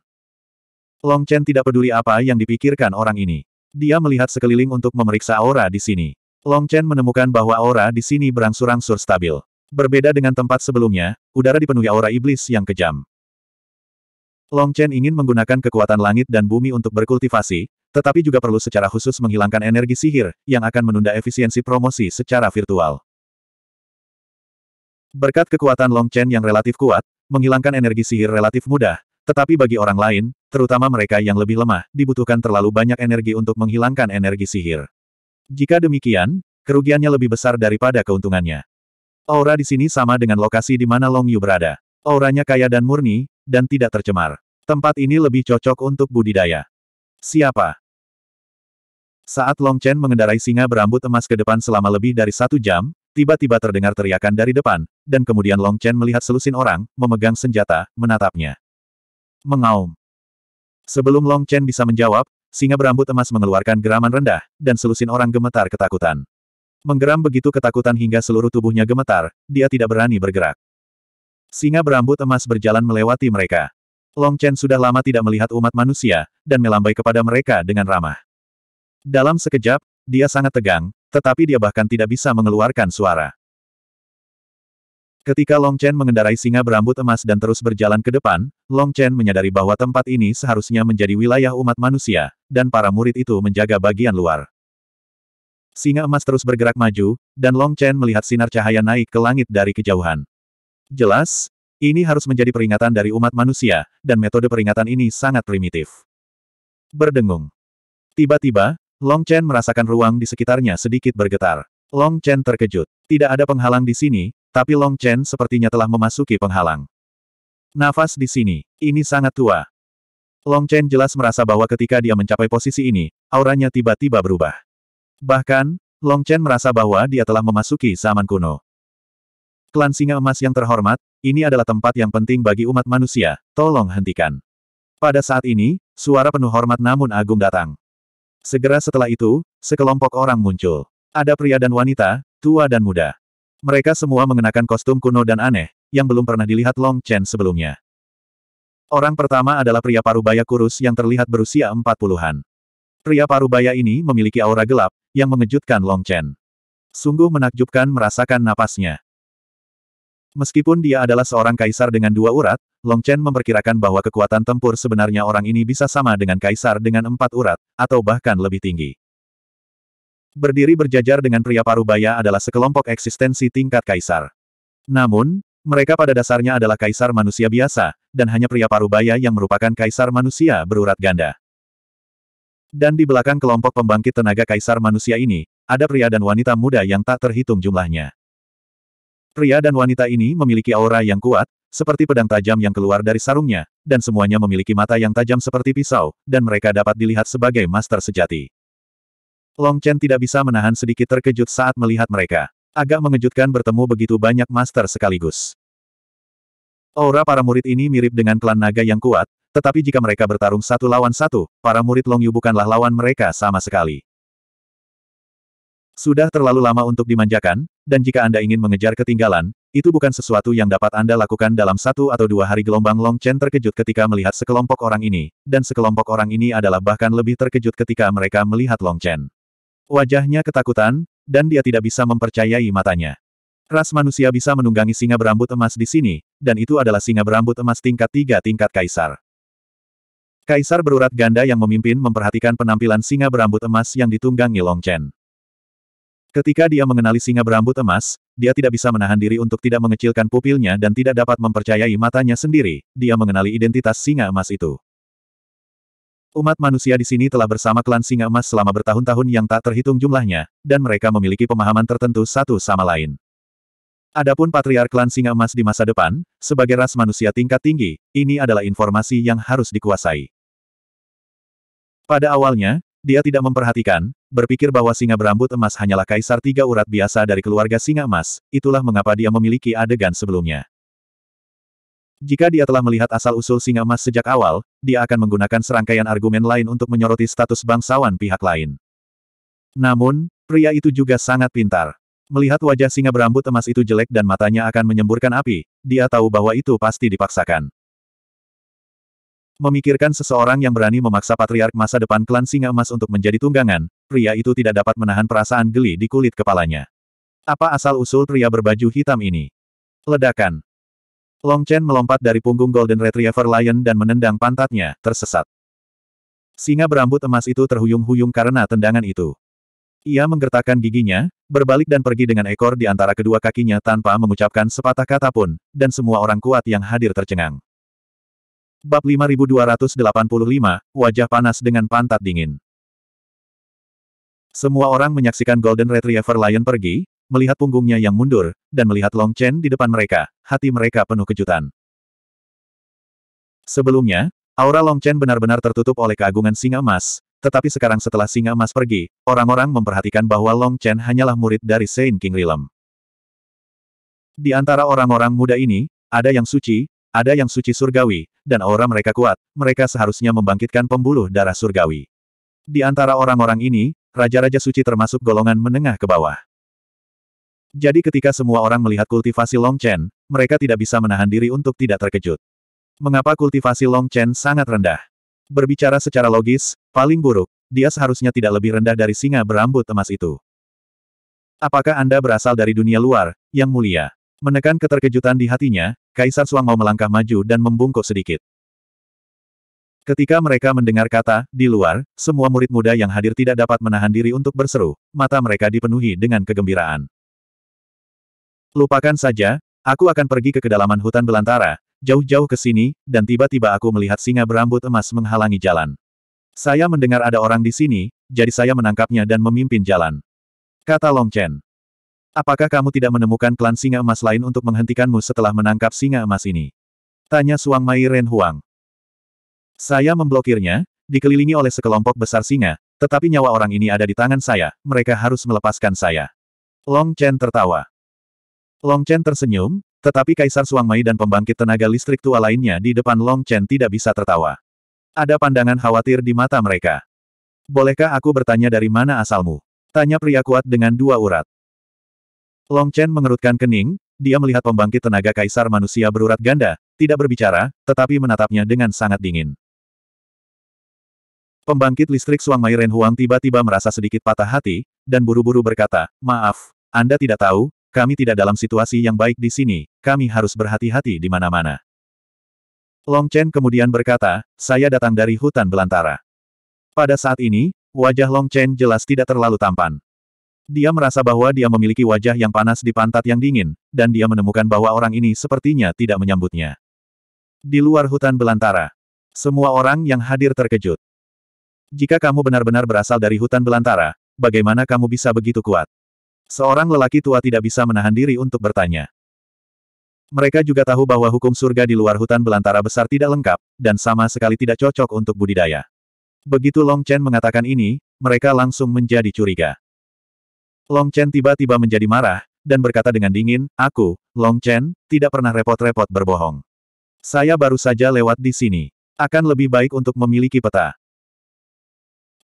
Long Chen tidak peduli apa yang dipikirkan orang ini. Dia melihat sekeliling untuk memeriksa aura di sini. Long Chen menemukan bahwa aura di sini berangsur-angsur stabil. Berbeda dengan tempat sebelumnya, udara dipenuhi aura iblis yang kejam. Long Chen ingin menggunakan kekuatan langit dan bumi untuk berkultivasi, tetapi juga perlu secara khusus menghilangkan energi sihir, yang akan menunda efisiensi promosi secara virtual. Berkat kekuatan Long Chen yang relatif kuat, menghilangkan energi sihir relatif mudah, tetapi bagi orang lain, terutama mereka yang lebih lemah, dibutuhkan terlalu banyak energi untuk menghilangkan energi sihir. Jika demikian, kerugiannya lebih besar daripada keuntungannya. Aura di sini sama dengan lokasi di mana Long Yu berada. Auranya kaya dan murni, dan tidak tercemar. Tempat ini lebih cocok untuk budidaya. Siapa? Saat Long Chen mengendarai singa berambut emas ke depan selama lebih dari satu jam, tiba-tiba terdengar teriakan dari depan, dan kemudian Long Chen melihat selusin orang, memegang senjata, menatapnya. Mengaum. Sebelum Long Chen bisa menjawab, singa berambut emas mengeluarkan geraman rendah, dan selusin orang gemetar ketakutan. Menggeram begitu ketakutan hingga seluruh tubuhnya gemetar, dia tidak berani bergerak. Singa berambut emas berjalan melewati mereka. Long Chen sudah lama tidak melihat umat manusia, dan melambai kepada mereka dengan ramah. Dalam sekejap, dia sangat tegang, tetapi dia bahkan tidak bisa mengeluarkan suara. Ketika Long Chen mengendarai singa berambut emas dan terus berjalan ke depan, Long Chen menyadari bahwa tempat ini seharusnya menjadi wilayah umat manusia, dan para murid itu menjaga bagian luar. Singa emas terus bergerak maju, dan Long Chen melihat sinar cahaya naik ke langit dari kejauhan. Jelas, ini harus menjadi peringatan dari umat manusia, dan metode peringatan ini sangat primitif. Berdengung. Tiba-tiba, Long Chen merasakan ruang di sekitarnya sedikit bergetar. Long Chen terkejut. Tidak ada penghalang di sini, tapi Long Chen sepertinya telah memasuki penghalang. Nafas di sini, ini sangat tua. Long Chen jelas merasa bahwa ketika dia mencapai posisi ini, auranya tiba-tiba berubah. Bahkan, Long Chen merasa bahwa dia telah memasuki zaman kuno. Klan Singa Emas yang terhormat, ini adalah tempat yang penting bagi umat manusia, tolong hentikan. Pada saat ini, suara penuh hormat namun agung datang. Segera setelah itu, sekelompok orang muncul. Ada pria dan wanita, tua dan muda. Mereka semua mengenakan kostum kuno dan aneh, yang belum pernah dilihat Long Chen sebelumnya. Orang pertama adalah pria parubaya kurus yang terlihat berusia empat puluhan. Pria parubaya ini memiliki aura gelap, yang mengejutkan Long Chen. Sungguh menakjubkan merasakan napasnya. Meskipun dia adalah seorang kaisar dengan dua urat, Long Chen memperkirakan bahwa kekuatan tempur sebenarnya orang ini bisa sama dengan kaisar dengan empat urat, atau bahkan lebih tinggi. Berdiri berjajar dengan pria parubaya adalah sekelompok eksistensi tingkat kaisar. Namun, mereka pada dasarnya adalah kaisar manusia biasa, dan hanya pria parubaya yang merupakan kaisar manusia berurat ganda. Dan di belakang kelompok pembangkit tenaga kaisar manusia ini, ada pria dan wanita muda yang tak terhitung jumlahnya. Pria dan wanita ini memiliki aura yang kuat, seperti pedang tajam yang keluar dari sarungnya, dan semuanya memiliki mata yang tajam seperti pisau, dan mereka dapat dilihat sebagai master sejati. Long Chen tidak bisa menahan sedikit terkejut saat melihat mereka. Agak mengejutkan bertemu begitu banyak master sekaligus. Aura para murid ini mirip dengan klan naga yang kuat, tetapi jika mereka bertarung satu lawan satu, para murid Long Yu bukanlah lawan mereka sama sekali. Sudah terlalu lama untuk dimanjakan, dan jika Anda ingin mengejar ketinggalan, itu bukan sesuatu yang dapat Anda lakukan dalam satu atau dua hari gelombang Long Chen terkejut ketika melihat sekelompok orang ini, dan sekelompok orang ini adalah bahkan lebih terkejut ketika mereka melihat Long Chen. Wajahnya ketakutan, dan dia tidak bisa mempercayai matanya. Ras manusia bisa menunggangi singa berambut emas di sini, dan itu adalah singa berambut emas tingkat tiga tingkat kaisar. Kaisar berurat ganda yang memimpin memperhatikan penampilan singa berambut emas yang ditunggangi Long Chen. Ketika dia mengenali singa berambut emas, dia tidak bisa menahan diri untuk tidak mengecilkan pupilnya dan tidak dapat mempercayai matanya sendiri, dia mengenali identitas singa emas itu. Umat manusia di sini telah bersama klan Singa Emas selama bertahun-tahun yang tak terhitung jumlahnya, dan mereka memiliki pemahaman tertentu satu sama lain. Adapun patriark klan Singa Emas di masa depan, sebagai ras manusia tingkat tinggi, ini adalah informasi yang harus dikuasai. Pada awalnya, dia tidak memperhatikan, berpikir bahwa singa berambut emas hanyalah kaisar tiga urat biasa dari keluarga singa emas, itulah mengapa dia memiliki adegan sebelumnya. Jika dia telah melihat asal-usul singa emas sejak awal, dia akan menggunakan serangkaian argumen lain untuk menyoroti status bangsawan pihak lain. Namun, pria itu juga sangat pintar. Melihat wajah singa berambut emas itu jelek dan matanya akan menyemburkan api, dia tahu bahwa itu pasti dipaksakan. Memikirkan seseorang yang berani memaksa patriark masa depan klan singa emas untuk menjadi tunggangan, pria itu tidak dapat menahan perasaan geli di kulit kepalanya. Apa asal-usul pria berbaju hitam ini? Ledakan. Long Chen melompat dari punggung Golden Retriever Lion dan menendang pantatnya, tersesat. Singa berambut emas itu terhuyung-huyung karena tendangan itu. Ia menggertakkan giginya, berbalik dan pergi dengan ekor di antara kedua kakinya tanpa mengucapkan sepatah kata pun, dan semua orang kuat yang hadir tercengang. Bab 5285, Wajah Panas dengan Pantat Dingin Semua orang menyaksikan Golden Retriever Lion pergi, melihat punggungnya yang mundur, dan melihat Long Chen di depan mereka, hati mereka penuh kejutan. Sebelumnya, aura Long Chen benar-benar tertutup oleh keagungan singa emas, tetapi sekarang setelah singa emas pergi, orang-orang memperhatikan bahwa Long Chen hanyalah murid dari Saint King Rilem. Di antara orang-orang muda ini, ada yang suci, ada yang suci surgawi, dan aura mereka kuat, mereka seharusnya membangkitkan pembuluh darah surgawi. Di antara orang-orang ini, raja-raja suci termasuk golongan menengah ke bawah. Jadi ketika semua orang melihat kultivasi Long Chen, mereka tidak bisa menahan diri untuk tidak terkejut. Mengapa kultivasi Long Chen sangat rendah? Berbicara secara logis, paling buruk, dia seharusnya tidak lebih rendah dari singa berambut emas itu. Apakah Anda berasal dari dunia luar, yang mulia? Menekan keterkejutan di hatinya, Kaisar Suang mau melangkah maju dan membungkuk sedikit. Ketika mereka mendengar kata, di luar, semua murid muda yang hadir tidak dapat menahan diri untuk berseru, mata mereka dipenuhi dengan kegembiraan. Lupakan saja, aku akan pergi ke kedalaman hutan belantara, jauh-jauh ke sini, dan tiba-tiba aku melihat singa berambut emas menghalangi jalan. Saya mendengar ada orang di sini, jadi saya menangkapnya dan memimpin jalan. Kata Long Chen. Apakah kamu tidak menemukan klan singa emas lain untuk menghentikanmu setelah menangkap singa emas ini? Tanya Suang Mai Ren Huang. Saya memblokirnya, dikelilingi oleh sekelompok besar singa, tetapi nyawa orang ini ada di tangan saya, mereka harus melepaskan saya. Long Chen tertawa. Long Chen tersenyum, tetapi Kaisar Suang Mei dan pembangkit tenaga listrik tua lainnya di depan Long Chen tidak bisa tertawa. Ada pandangan khawatir di mata mereka. Bolehkah aku bertanya dari mana asalmu? Tanya pria kuat dengan dua urat. Long Chen mengerutkan kening, dia melihat pembangkit tenaga kaisar manusia berurat ganda, tidak berbicara, tetapi menatapnya dengan sangat dingin. Pembangkit listrik Suang Mai Ren Huang tiba-tiba merasa sedikit patah hati, dan buru-buru berkata, Maaf, Anda tidak tahu, kami tidak dalam situasi yang baik di sini, kami harus berhati-hati di mana-mana. Long Chen kemudian berkata, saya datang dari hutan belantara. Pada saat ini, wajah Long Chen jelas tidak terlalu tampan. Dia merasa bahwa dia memiliki wajah yang panas di pantat yang dingin, dan dia menemukan bahwa orang ini sepertinya tidak menyambutnya. Di luar hutan belantara, semua orang yang hadir terkejut. Jika kamu benar-benar berasal dari hutan belantara, bagaimana kamu bisa begitu kuat? Seorang lelaki tua tidak bisa menahan diri untuk bertanya. Mereka juga tahu bahwa hukum surga di luar hutan belantara besar tidak lengkap, dan sama sekali tidak cocok untuk budidaya. Begitu Long Chen mengatakan ini, mereka langsung menjadi curiga. Long Chen tiba-tiba menjadi marah, dan berkata dengan dingin, Aku, Long Chen, tidak pernah repot-repot berbohong. Saya baru saja lewat di sini. Akan lebih baik untuk memiliki peta.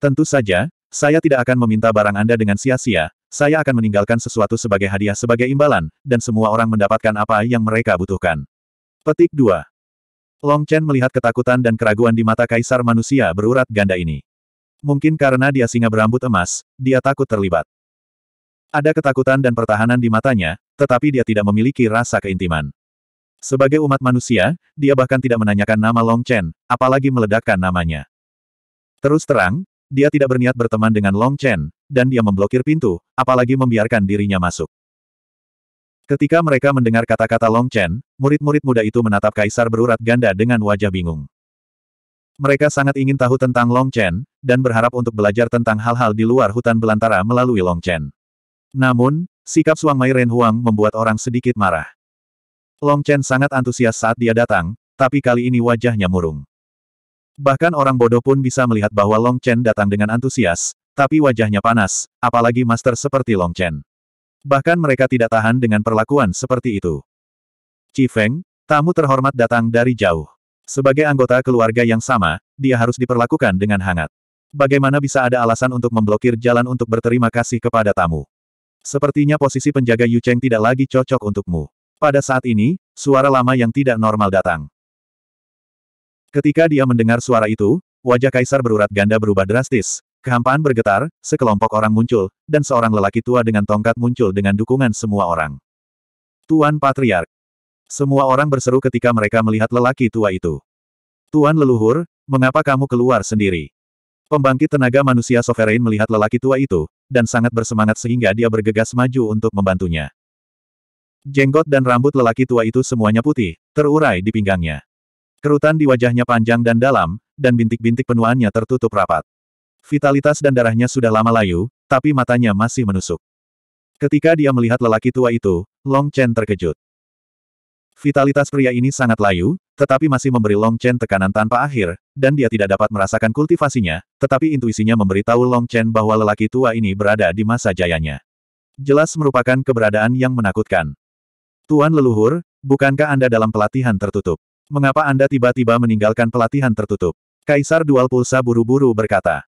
Tentu saja, saya tidak akan meminta barang Anda dengan sia-sia, saya akan meninggalkan sesuatu sebagai hadiah sebagai imbalan, dan semua orang mendapatkan apa yang mereka butuhkan. Petik 2. Long Chen melihat ketakutan dan keraguan di mata kaisar manusia berurat ganda ini. Mungkin karena dia singa berambut emas, dia takut terlibat. Ada ketakutan dan pertahanan di matanya, tetapi dia tidak memiliki rasa keintiman. Sebagai umat manusia, dia bahkan tidak menanyakan nama Long Chen, apalagi meledakkan namanya. Terus terang, dia tidak berniat berteman dengan Long Chen, dan dia memblokir pintu, apalagi membiarkan dirinya masuk. Ketika mereka mendengar kata-kata Long Chen, murid-murid muda itu menatap kaisar berurat ganda dengan wajah bingung. Mereka sangat ingin tahu tentang Long Chen, dan berharap untuk belajar tentang hal-hal di luar hutan belantara melalui Long Chen. Namun, sikap Suang Mai Ren Huang membuat orang sedikit marah. Long Chen sangat antusias saat dia datang, tapi kali ini wajahnya murung. Bahkan orang bodoh pun bisa melihat bahwa Long Chen datang dengan antusias, tapi wajahnya panas, apalagi master seperti Long Chen. Bahkan mereka tidak tahan dengan perlakuan seperti itu. Chi Feng, tamu terhormat datang dari jauh. Sebagai anggota keluarga yang sama, dia harus diperlakukan dengan hangat. Bagaimana bisa ada alasan untuk memblokir jalan untuk berterima kasih kepada tamu? Sepertinya posisi penjaga Yu Cheng tidak lagi cocok untukmu. Pada saat ini, suara lama yang tidak normal datang. Ketika dia mendengar suara itu, wajah kaisar berurat ganda berubah drastis, Kehampaan bergetar, sekelompok orang muncul, dan seorang lelaki tua dengan tongkat muncul dengan dukungan semua orang. Tuan Patriark. Semua orang berseru ketika mereka melihat lelaki tua itu. Tuan leluhur, mengapa kamu keluar sendiri? Pembangkit tenaga manusia sovereign melihat lelaki tua itu, dan sangat bersemangat sehingga dia bergegas maju untuk membantunya. Jenggot dan rambut lelaki tua itu semuanya putih, terurai di pinggangnya. Kerutan di wajahnya panjang dan dalam, dan bintik-bintik penuaannya tertutup rapat. Vitalitas dan darahnya sudah lama layu, tapi matanya masih menusuk. Ketika dia melihat lelaki tua itu, Long Chen terkejut. Vitalitas pria ini sangat layu, tetapi masih memberi Long Chen tekanan tanpa akhir, dan dia tidak dapat merasakan kultivasinya, tetapi intuisinya memberitahu Long Chen bahwa lelaki tua ini berada di masa jayanya. Jelas merupakan keberadaan yang menakutkan. Tuan leluhur, bukankah Anda dalam pelatihan tertutup? Mengapa Anda tiba-tiba meninggalkan pelatihan tertutup? Kaisar Dual Pulsa buru-buru berkata.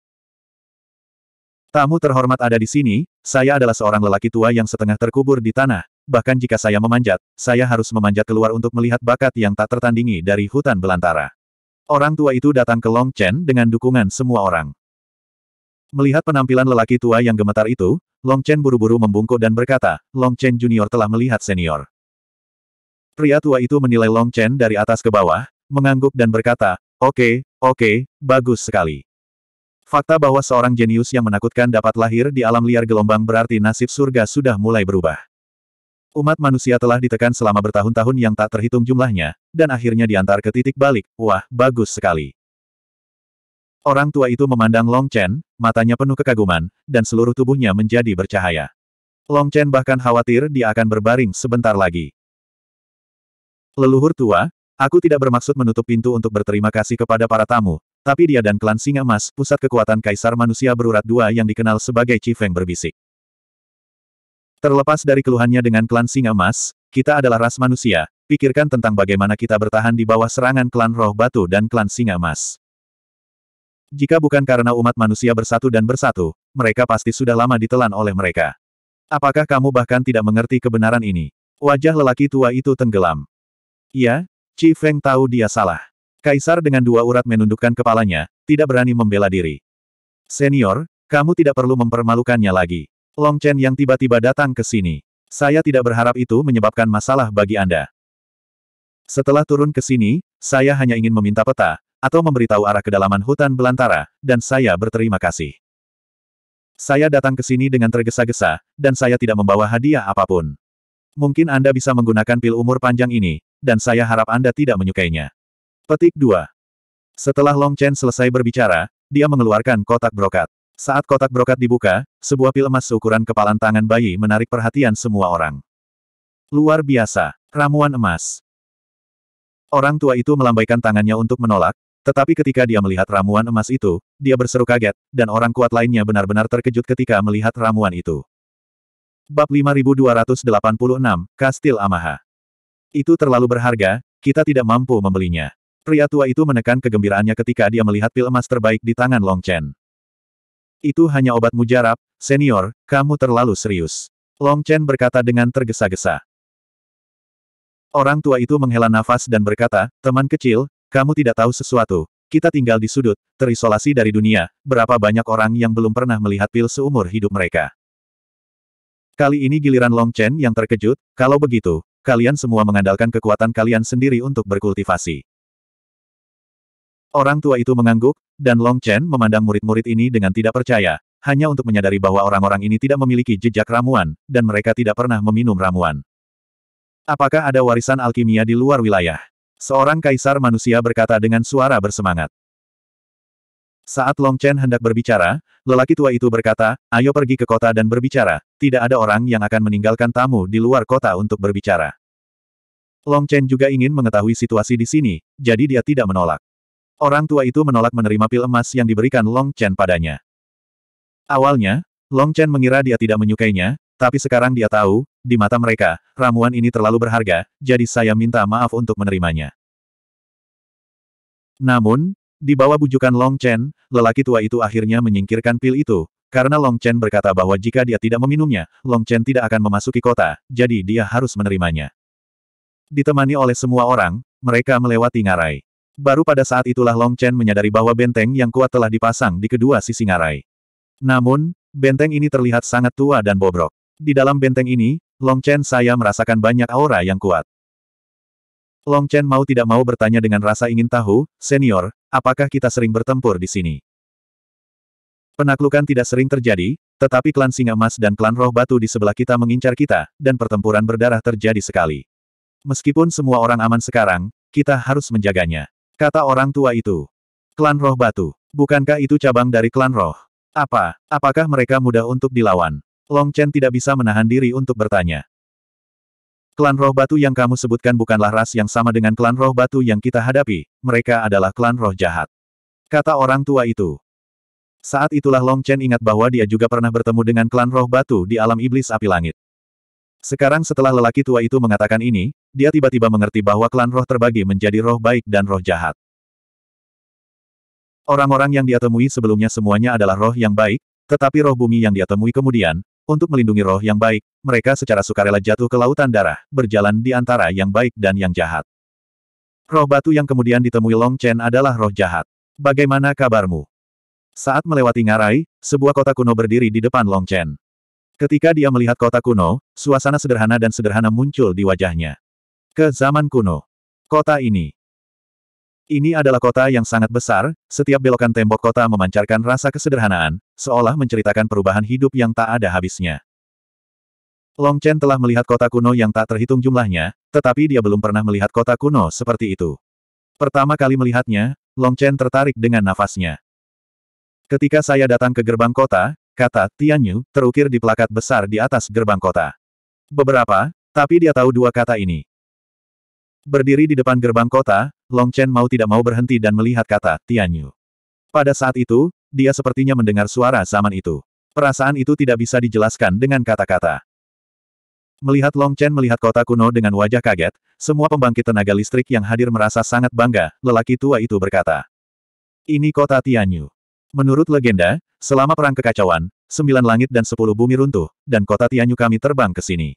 Tamu terhormat ada di sini, saya adalah seorang lelaki tua yang setengah terkubur di tanah, bahkan jika saya memanjat, saya harus memanjat keluar untuk melihat bakat yang tak tertandingi dari hutan belantara. Orang tua itu datang ke Long Chen dengan dukungan semua orang. Melihat penampilan lelaki tua yang gemetar itu, Long Chen buru-buru membungkuk dan berkata, Long Chen Junior telah melihat senior. Pria tua itu menilai Long Chen dari atas ke bawah, mengangguk dan berkata, oke, okay, oke, okay, bagus sekali. Fakta bahwa seorang jenius yang menakutkan dapat lahir di alam liar gelombang berarti nasib surga sudah mulai berubah. Umat manusia telah ditekan selama bertahun-tahun yang tak terhitung jumlahnya, dan akhirnya diantar ke titik balik, wah, bagus sekali. Orang tua itu memandang Long Chen, matanya penuh kekaguman, dan seluruh tubuhnya menjadi bercahaya. Long Chen bahkan khawatir dia akan berbaring sebentar lagi. Leluhur tua, aku tidak bermaksud menutup pintu untuk berterima kasih kepada para tamu, tapi dia dan klan Singa Mas, pusat kekuatan Kaisar Manusia Berurat dua yang dikenal sebagai Cifeng berbisik. Terlepas dari keluhannya dengan klan Singa Mas, kita adalah ras manusia, pikirkan tentang bagaimana kita bertahan di bawah serangan klan Roh Batu dan klan Singa Mas. Jika bukan karena umat manusia bersatu dan bersatu, mereka pasti sudah lama ditelan oleh mereka. Apakah kamu bahkan tidak mengerti kebenaran ini? Wajah lelaki tua itu tenggelam. Ya, Chi Feng tahu dia salah. Kaisar dengan dua urat menundukkan kepalanya, tidak berani membela diri. Senior, kamu tidak perlu mempermalukannya lagi. Long Chen yang tiba-tiba datang ke sini. Saya tidak berharap itu menyebabkan masalah bagi Anda. Setelah turun ke sini, saya hanya ingin meminta peta, atau memberitahu arah kedalaman hutan belantara, dan saya berterima kasih. Saya datang ke sini dengan tergesa-gesa, dan saya tidak membawa hadiah apapun. Mungkin Anda bisa menggunakan pil umur panjang ini, dan saya harap Anda tidak menyukainya. Petik 2. Setelah Long Chen selesai berbicara, dia mengeluarkan kotak brokat. Saat kotak brokat dibuka, sebuah pil emas seukuran kepalan tangan bayi menarik perhatian semua orang. Luar biasa, ramuan emas. Orang tua itu melambaikan tangannya untuk menolak, tetapi ketika dia melihat ramuan emas itu, dia berseru kaget, dan orang kuat lainnya benar-benar terkejut ketika melihat ramuan itu. Bab 5286, Kastil Amaha. Itu terlalu berharga, kita tidak mampu membelinya. Pria tua itu menekan kegembiraannya ketika dia melihat pil emas terbaik di tangan Long Chen. Itu hanya obat mujarab, senior, kamu terlalu serius. Long Chen berkata dengan tergesa-gesa. Orang tua itu menghela nafas dan berkata, teman kecil, kamu tidak tahu sesuatu. Kita tinggal di sudut, terisolasi dari dunia, berapa banyak orang yang belum pernah melihat pil seumur hidup mereka. Kali ini giliran Long Chen yang terkejut, kalau begitu, kalian semua mengandalkan kekuatan kalian sendiri untuk berkultivasi. Orang tua itu mengangguk, dan Long Chen memandang murid-murid ini dengan tidak percaya, hanya untuk menyadari bahwa orang-orang ini tidak memiliki jejak ramuan, dan mereka tidak pernah meminum ramuan. Apakah ada warisan alkimia di luar wilayah? Seorang kaisar manusia berkata dengan suara bersemangat. Saat Long Chen hendak berbicara, lelaki tua itu berkata, ayo pergi ke kota dan berbicara, tidak ada orang yang akan meninggalkan tamu di luar kota untuk berbicara. Long Chen juga ingin mengetahui situasi di sini, jadi dia tidak menolak. Orang tua itu menolak menerima pil emas yang diberikan Long Chen padanya. Awalnya, Long Chen mengira dia tidak menyukainya, tapi sekarang dia tahu, di mata mereka, ramuan ini terlalu berharga, jadi saya minta maaf untuk menerimanya. Namun, di bawah bujukan Long Chen, lelaki tua itu akhirnya menyingkirkan pil itu, karena Long Chen berkata bahwa jika dia tidak meminumnya, Long Chen tidak akan memasuki kota, jadi dia harus menerimanya. Ditemani oleh semua orang, mereka melewati ngarai. Baru pada saat itulah Long Chen menyadari bahwa benteng yang kuat telah dipasang di kedua sisi ngarai. Namun, benteng ini terlihat sangat tua dan bobrok. Di dalam benteng ini, Long Chen saya merasakan banyak aura yang kuat. Long Chen mau tidak mau bertanya dengan rasa ingin tahu, senior, apakah kita sering bertempur di sini? Penaklukan tidak sering terjadi, tetapi klan Singa Emas dan klan Roh Batu di sebelah kita mengincar kita, dan pertempuran berdarah terjadi sekali. Meskipun semua orang aman sekarang, kita harus menjaganya. Kata orang tua itu. Klan roh batu. Bukankah itu cabang dari klan roh? Apa? Apakah mereka mudah untuk dilawan? Long Chen tidak bisa menahan diri untuk bertanya. Klan roh batu yang kamu sebutkan bukanlah ras yang sama dengan klan roh batu yang kita hadapi, mereka adalah klan roh jahat. Kata orang tua itu. Saat itulah Long Chen ingat bahwa dia juga pernah bertemu dengan klan roh batu di alam iblis api langit. Sekarang setelah lelaki tua itu mengatakan ini, dia tiba-tiba mengerti bahwa klan roh terbagi menjadi roh baik dan roh jahat. Orang-orang yang dia temui sebelumnya semuanya adalah roh yang baik, tetapi roh bumi yang dia temui kemudian, untuk melindungi roh yang baik, mereka secara sukarela jatuh ke lautan darah, berjalan di antara yang baik dan yang jahat. Roh batu yang kemudian ditemui Long Chen adalah roh jahat. Bagaimana kabarmu? Saat melewati Ngarai, sebuah kota kuno berdiri di depan Long Chen. Ketika dia melihat kota kuno, suasana sederhana dan sederhana muncul di wajahnya. Ke zaman kuno. Kota ini. Ini adalah kota yang sangat besar, setiap belokan tembok kota memancarkan rasa kesederhanaan, seolah menceritakan perubahan hidup yang tak ada habisnya. Long Chen telah melihat kota kuno yang tak terhitung jumlahnya, tetapi dia belum pernah melihat kota kuno seperti itu. Pertama kali melihatnya, Long Chen tertarik dengan nafasnya. Ketika saya datang ke gerbang kota, kata Tianyu, terukir di plakat besar di atas gerbang kota. Beberapa, tapi dia tahu dua kata ini. Berdiri di depan gerbang kota, Long Chen mau tidak mau berhenti dan melihat kata Tianyu. Pada saat itu, dia sepertinya mendengar suara zaman itu. Perasaan itu tidak bisa dijelaskan dengan kata-kata. Melihat Long Chen melihat kota kuno dengan wajah kaget, semua pembangkit tenaga listrik yang hadir merasa sangat bangga, lelaki tua itu berkata. Ini kota Tianyu. Menurut legenda, Selama perang kekacauan, sembilan langit dan sepuluh bumi runtuh, dan kota Tianyu kami terbang ke sini.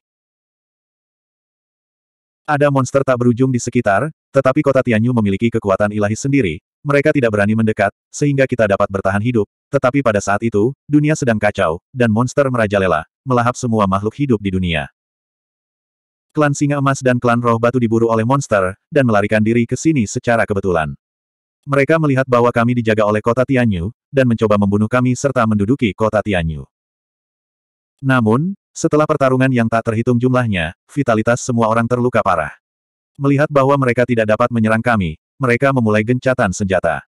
Ada monster tak berujung di sekitar, tetapi kota Tianyu memiliki kekuatan ilahi sendiri, mereka tidak berani mendekat, sehingga kita dapat bertahan hidup, tetapi pada saat itu, dunia sedang kacau, dan monster merajalela, melahap semua makhluk hidup di dunia. Klan Singa Emas dan klan Roh Batu diburu oleh monster, dan melarikan diri ke sini secara kebetulan. Mereka melihat bahwa kami dijaga oleh kota Tianyu, dan mencoba membunuh kami serta menduduki kota Tianyu. Namun, setelah pertarungan yang tak terhitung jumlahnya, vitalitas semua orang terluka parah. Melihat bahwa mereka tidak dapat menyerang kami, mereka memulai gencatan senjata.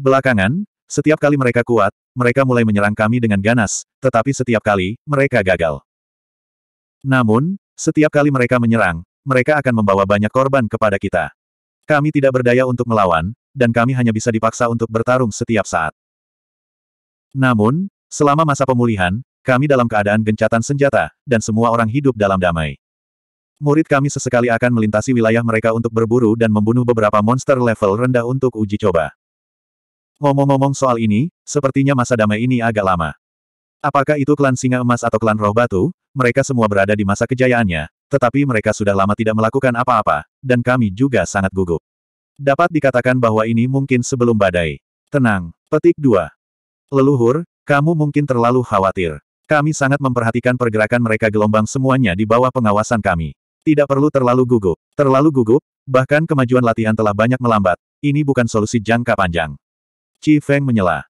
Belakangan, setiap kali mereka kuat, mereka mulai menyerang kami dengan ganas, tetapi setiap kali, mereka gagal. Namun, setiap kali mereka menyerang, mereka akan membawa banyak korban kepada kita. Kami tidak berdaya untuk melawan, dan kami hanya bisa dipaksa untuk bertarung setiap saat. Namun, selama masa pemulihan, kami dalam keadaan gencatan senjata, dan semua orang hidup dalam damai. Murid kami sesekali akan melintasi wilayah mereka untuk berburu dan membunuh beberapa monster level rendah untuk uji coba. Ngomong-ngomong soal ini, sepertinya masa damai ini agak lama. Apakah itu klan Singa Emas atau klan Roh Batu, mereka semua berada di masa kejayaannya, tetapi mereka sudah lama tidak melakukan apa-apa, dan kami juga sangat gugup. Dapat dikatakan bahwa ini mungkin sebelum badai. Tenang. Petik dua. Leluhur, kamu mungkin terlalu khawatir. Kami sangat memperhatikan pergerakan mereka gelombang semuanya di bawah pengawasan kami. Tidak perlu terlalu gugup. Terlalu gugup, bahkan kemajuan latihan telah banyak melambat. Ini bukan solusi jangka panjang. Chi Feng menyela.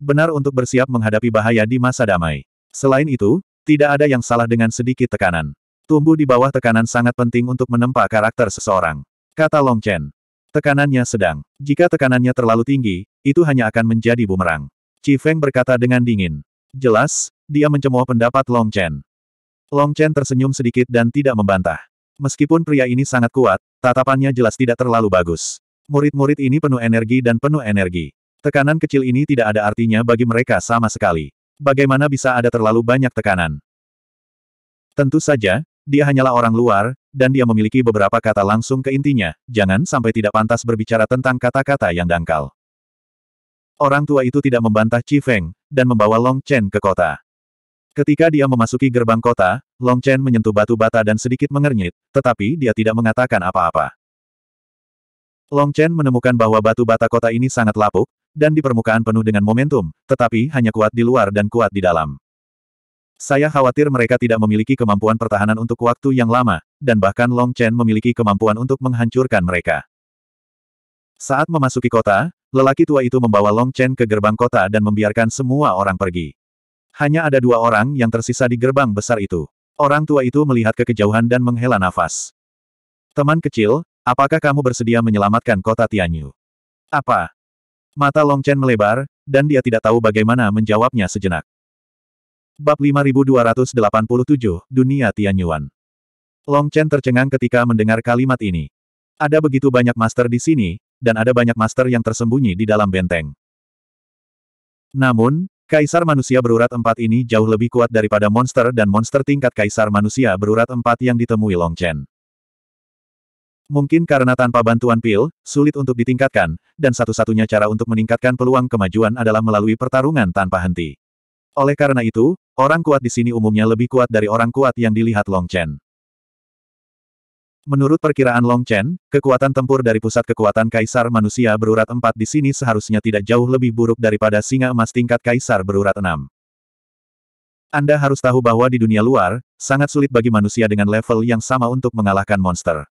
Benar untuk bersiap menghadapi bahaya di masa damai. Selain itu, tidak ada yang salah dengan sedikit tekanan. Tumbuh di bawah tekanan sangat penting untuk menempa karakter seseorang. Kata Long Chen. Tekanannya sedang. Jika tekanannya terlalu tinggi, itu hanya akan menjadi bumerang. Chi Feng berkata dengan dingin. Jelas, dia mencemooh pendapat Long Chen. Long Chen tersenyum sedikit dan tidak membantah. Meskipun pria ini sangat kuat, tatapannya jelas tidak terlalu bagus. Murid-murid ini penuh energi dan penuh energi. Tekanan kecil ini tidak ada artinya bagi mereka sama sekali. Bagaimana bisa ada terlalu banyak tekanan? Tentu saja, dia hanyalah orang luar, dan dia memiliki beberapa kata langsung ke intinya, jangan sampai tidak pantas berbicara tentang kata-kata yang dangkal. Orang tua itu tidak membantah Chi Feng, dan membawa Long Chen ke kota. Ketika dia memasuki gerbang kota, Long Chen menyentuh batu bata dan sedikit mengernyit, tetapi dia tidak mengatakan apa-apa. Long Chen menemukan bahwa batu bata kota ini sangat lapuk, dan di permukaan penuh dengan momentum, tetapi hanya kuat di luar dan kuat di dalam. Saya khawatir mereka tidak memiliki kemampuan pertahanan untuk waktu yang lama, dan bahkan Long Chen memiliki kemampuan untuk menghancurkan mereka. Saat memasuki kota, lelaki tua itu membawa Long Chen ke gerbang kota dan membiarkan semua orang pergi. Hanya ada dua orang yang tersisa di gerbang besar itu. Orang tua itu melihat ke kejauhan dan menghela nafas. Teman kecil, apakah kamu bersedia menyelamatkan kota Tianyu? Apa? Mata Long Chen melebar, dan dia tidak tahu bagaimana menjawabnya sejenak. Bab 5287, Dunia Tianyuan. Long Chen tercengang ketika mendengar kalimat ini. Ada begitu banyak master di sini, dan ada banyak master yang tersembunyi di dalam benteng. Namun, Kaisar manusia berurat empat ini jauh lebih kuat daripada monster dan monster tingkat kaisar manusia berurat empat yang ditemui Long Chen. Mungkin karena tanpa bantuan pil, sulit untuk ditingkatkan, dan satu-satunya cara untuk meningkatkan peluang kemajuan adalah melalui pertarungan tanpa henti. Oleh karena itu, orang kuat di sini umumnya lebih kuat dari orang kuat yang dilihat Long Chen. Menurut perkiraan Long Chen, kekuatan tempur dari pusat kekuatan kaisar manusia berurat 4 di sini seharusnya tidak jauh lebih buruk daripada singa emas tingkat kaisar berurat 6. Anda harus tahu bahwa di dunia luar, sangat sulit bagi manusia dengan level yang sama untuk mengalahkan monster.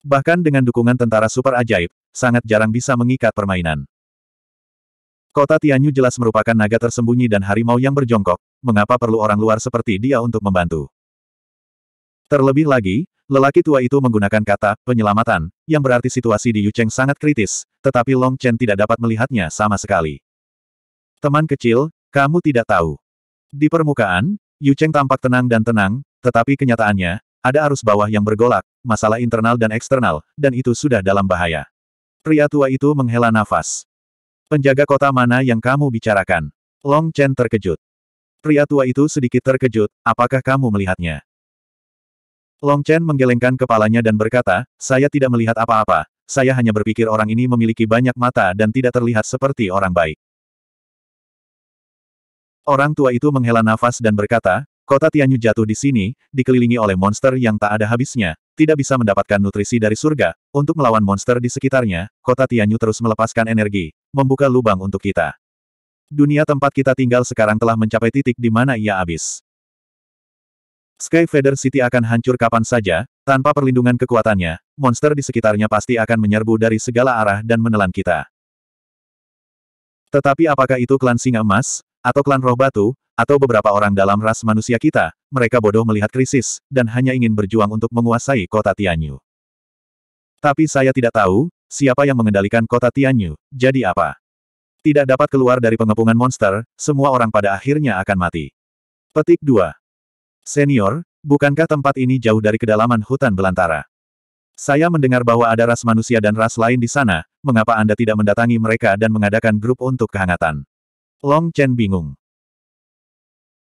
Bahkan dengan dukungan tentara super ajaib, sangat jarang bisa mengikat permainan. Kota Tianyu jelas merupakan naga tersembunyi dan harimau yang berjongkok, mengapa perlu orang luar seperti dia untuk membantu? Terlebih lagi, lelaki tua itu menggunakan kata penyelamatan, yang berarti situasi di Yucheng sangat kritis, tetapi Long Chen tidak dapat melihatnya sama sekali. Teman kecil, kamu tidak tahu. Di permukaan, Yucheng tampak tenang dan tenang, tetapi kenyataannya, ada arus bawah yang bergolak, masalah internal dan eksternal, dan itu sudah dalam bahaya. Pria tua itu menghela nafas. Penjaga kota mana yang kamu bicarakan? Long Chen terkejut. Pria tua itu sedikit terkejut, apakah kamu melihatnya? Long Chen menggelengkan kepalanya dan berkata, saya tidak melihat apa-apa, saya hanya berpikir orang ini memiliki banyak mata dan tidak terlihat seperti orang baik. Orang tua itu menghela nafas dan berkata, kota Tianyu jatuh di sini, dikelilingi oleh monster yang tak ada habisnya, tidak bisa mendapatkan nutrisi dari surga, untuk melawan monster di sekitarnya, kota Tianyu terus melepaskan energi, membuka lubang untuk kita. Dunia tempat kita tinggal sekarang telah mencapai titik di mana ia habis. Sky Feather City akan hancur kapan saja, tanpa perlindungan kekuatannya, monster di sekitarnya pasti akan menyerbu dari segala arah dan menelan kita. Tetapi apakah itu klan Singa Emas, atau klan Roh Batu, atau beberapa orang dalam ras manusia kita, mereka bodoh melihat krisis, dan hanya ingin berjuang untuk menguasai kota Tianyu. Tapi saya tidak tahu, siapa yang mengendalikan kota Tianyu, jadi apa? Tidak dapat keluar dari pengepungan monster, semua orang pada akhirnya akan mati. Petik 2. Senior, bukankah tempat ini jauh dari kedalaman hutan belantara? Saya mendengar bahwa ada ras manusia dan ras lain di sana, mengapa Anda tidak mendatangi mereka dan mengadakan grup untuk kehangatan? Long Chen bingung.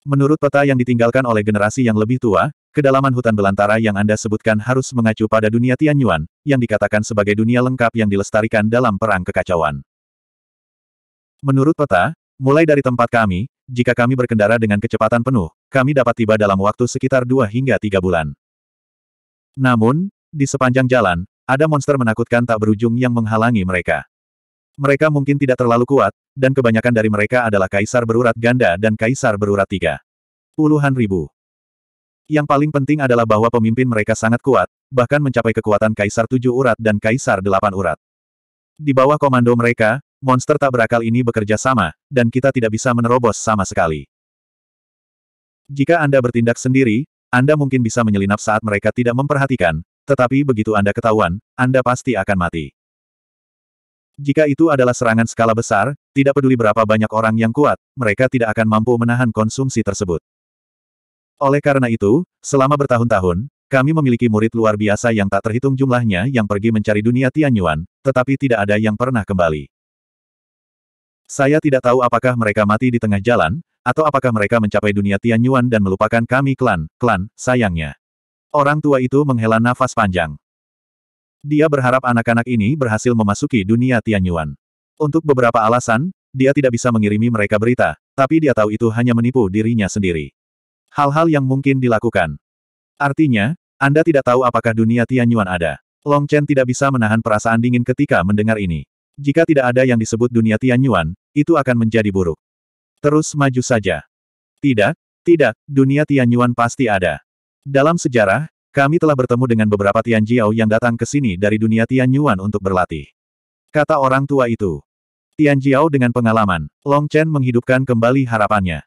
Menurut peta yang ditinggalkan oleh generasi yang lebih tua, Kedalaman hutan belantara yang Anda sebutkan harus mengacu pada dunia Tianyuan, yang dikatakan sebagai dunia lengkap yang dilestarikan dalam perang kekacauan. Menurut peta, mulai dari tempat kami, jika kami berkendara dengan kecepatan penuh, kami dapat tiba dalam waktu sekitar 2 hingga tiga bulan. Namun, di sepanjang jalan, ada monster menakutkan tak berujung yang menghalangi mereka. Mereka mungkin tidak terlalu kuat, dan kebanyakan dari mereka adalah kaisar berurat ganda dan kaisar berurat tiga. Puluhan ribu. Yang paling penting adalah bahwa pemimpin mereka sangat kuat, bahkan mencapai kekuatan Kaisar Tujuh Urat dan Kaisar Delapan Urat. Di bawah komando mereka, monster tak berakal ini bekerja sama, dan kita tidak bisa menerobos sama sekali. Jika Anda bertindak sendiri, Anda mungkin bisa menyelinap saat mereka tidak memperhatikan, tetapi begitu Anda ketahuan, Anda pasti akan mati. Jika itu adalah serangan skala besar, tidak peduli berapa banyak orang yang kuat, mereka tidak akan mampu menahan konsumsi tersebut. Oleh karena itu, selama bertahun-tahun, kami memiliki murid luar biasa yang tak terhitung jumlahnya yang pergi mencari dunia Tianyuan, tetapi tidak ada yang pernah kembali. Saya tidak tahu apakah mereka mati di tengah jalan, atau apakah mereka mencapai dunia Tianyuan dan melupakan kami klan, klan, sayangnya. Orang tua itu menghela nafas panjang. Dia berharap anak-anak ini berhasil memasuki dunia Tianyuan. Untuk beberapa alasan, dia tidak bisa mengirimi mereka berita, tapi dia tahu itu hanya menipu dirinya sendiri. Hal-hal yang mungkin dilakukan. Artinya, Anda tidak tahu apakah dunia Tianyuan ada. Long Chen tidak bisa menahan perasaan dingin ketika mendengar ini. Jika tidak ada yang disebut dunia Tianyuan, itu akan menjadi buruk. Terus maju saja. Tidak, tidak, dunia Tianyuan pasti ada. Dalam sejarah, kami telah bertemu dengan beberapa Tianjiao yang datang ke sini dari dunia Tianyuan untuk berlatih. Kata orang tua itu. Tianjiao dengan pengalaman, Long Chen menghidupkan kembali harapannya.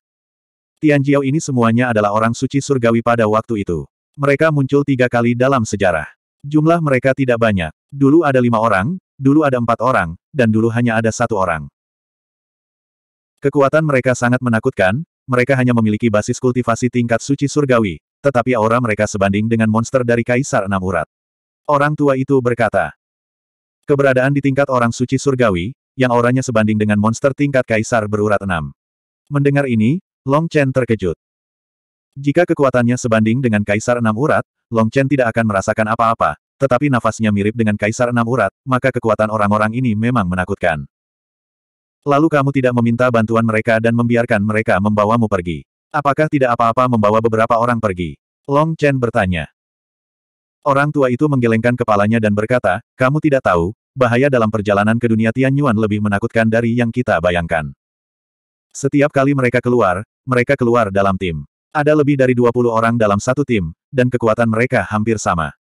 Tianjiao ini semuanya adalah orang suci surgawi pada waktu itu. Mereka muncul tiga kali dalam sejarah. Jumlah mereka tidak banyak. Dulu ada lima orang, dulu ada empat orang, dan dulu hanya ada satu orang. Kekuatan mereka sangat menakutkan, mereka hanya memiliki basis kultivasi tingkat suci surgawi, tetapi aura mereka sebanding dengan monster dari Kaisar Enam Urat. Orang tua itu berkata, Keberadaan di tingkat orang suci surgawi, yang auranya sebanding dengan monster tingkat kaisar berurat enam. Mendengar ini, Long Chen terkejut. Jika kekuatannya sebanding dengan Kaisar Enam Urat, Long Chen tidak akan merasakan apa-apa, tetapi nafasnya mirip dengan Kaisar Enam Urat, maka kekuatan orang-orang ini memang menakutkan. Lalu kamu tidak meminta bantuan mereka dan membiarkan mereka membawamu pergi. Apakah tidak apa-apa membawa beberapa orang pergi? Long Chen bertanya. Orang tua itu menggelengkan kepalanya dan berkata, kamu tidak tahu, bahaya dalam perjalanan ke dunia Tianyuan lebih menakutkan dari yang kita bayangkan. Setiap kali mereka keluar, mereka keluar dalam tim. Ada lebih dari 20 orang dalam satu tim, dan kekuatan mereka hampir sama.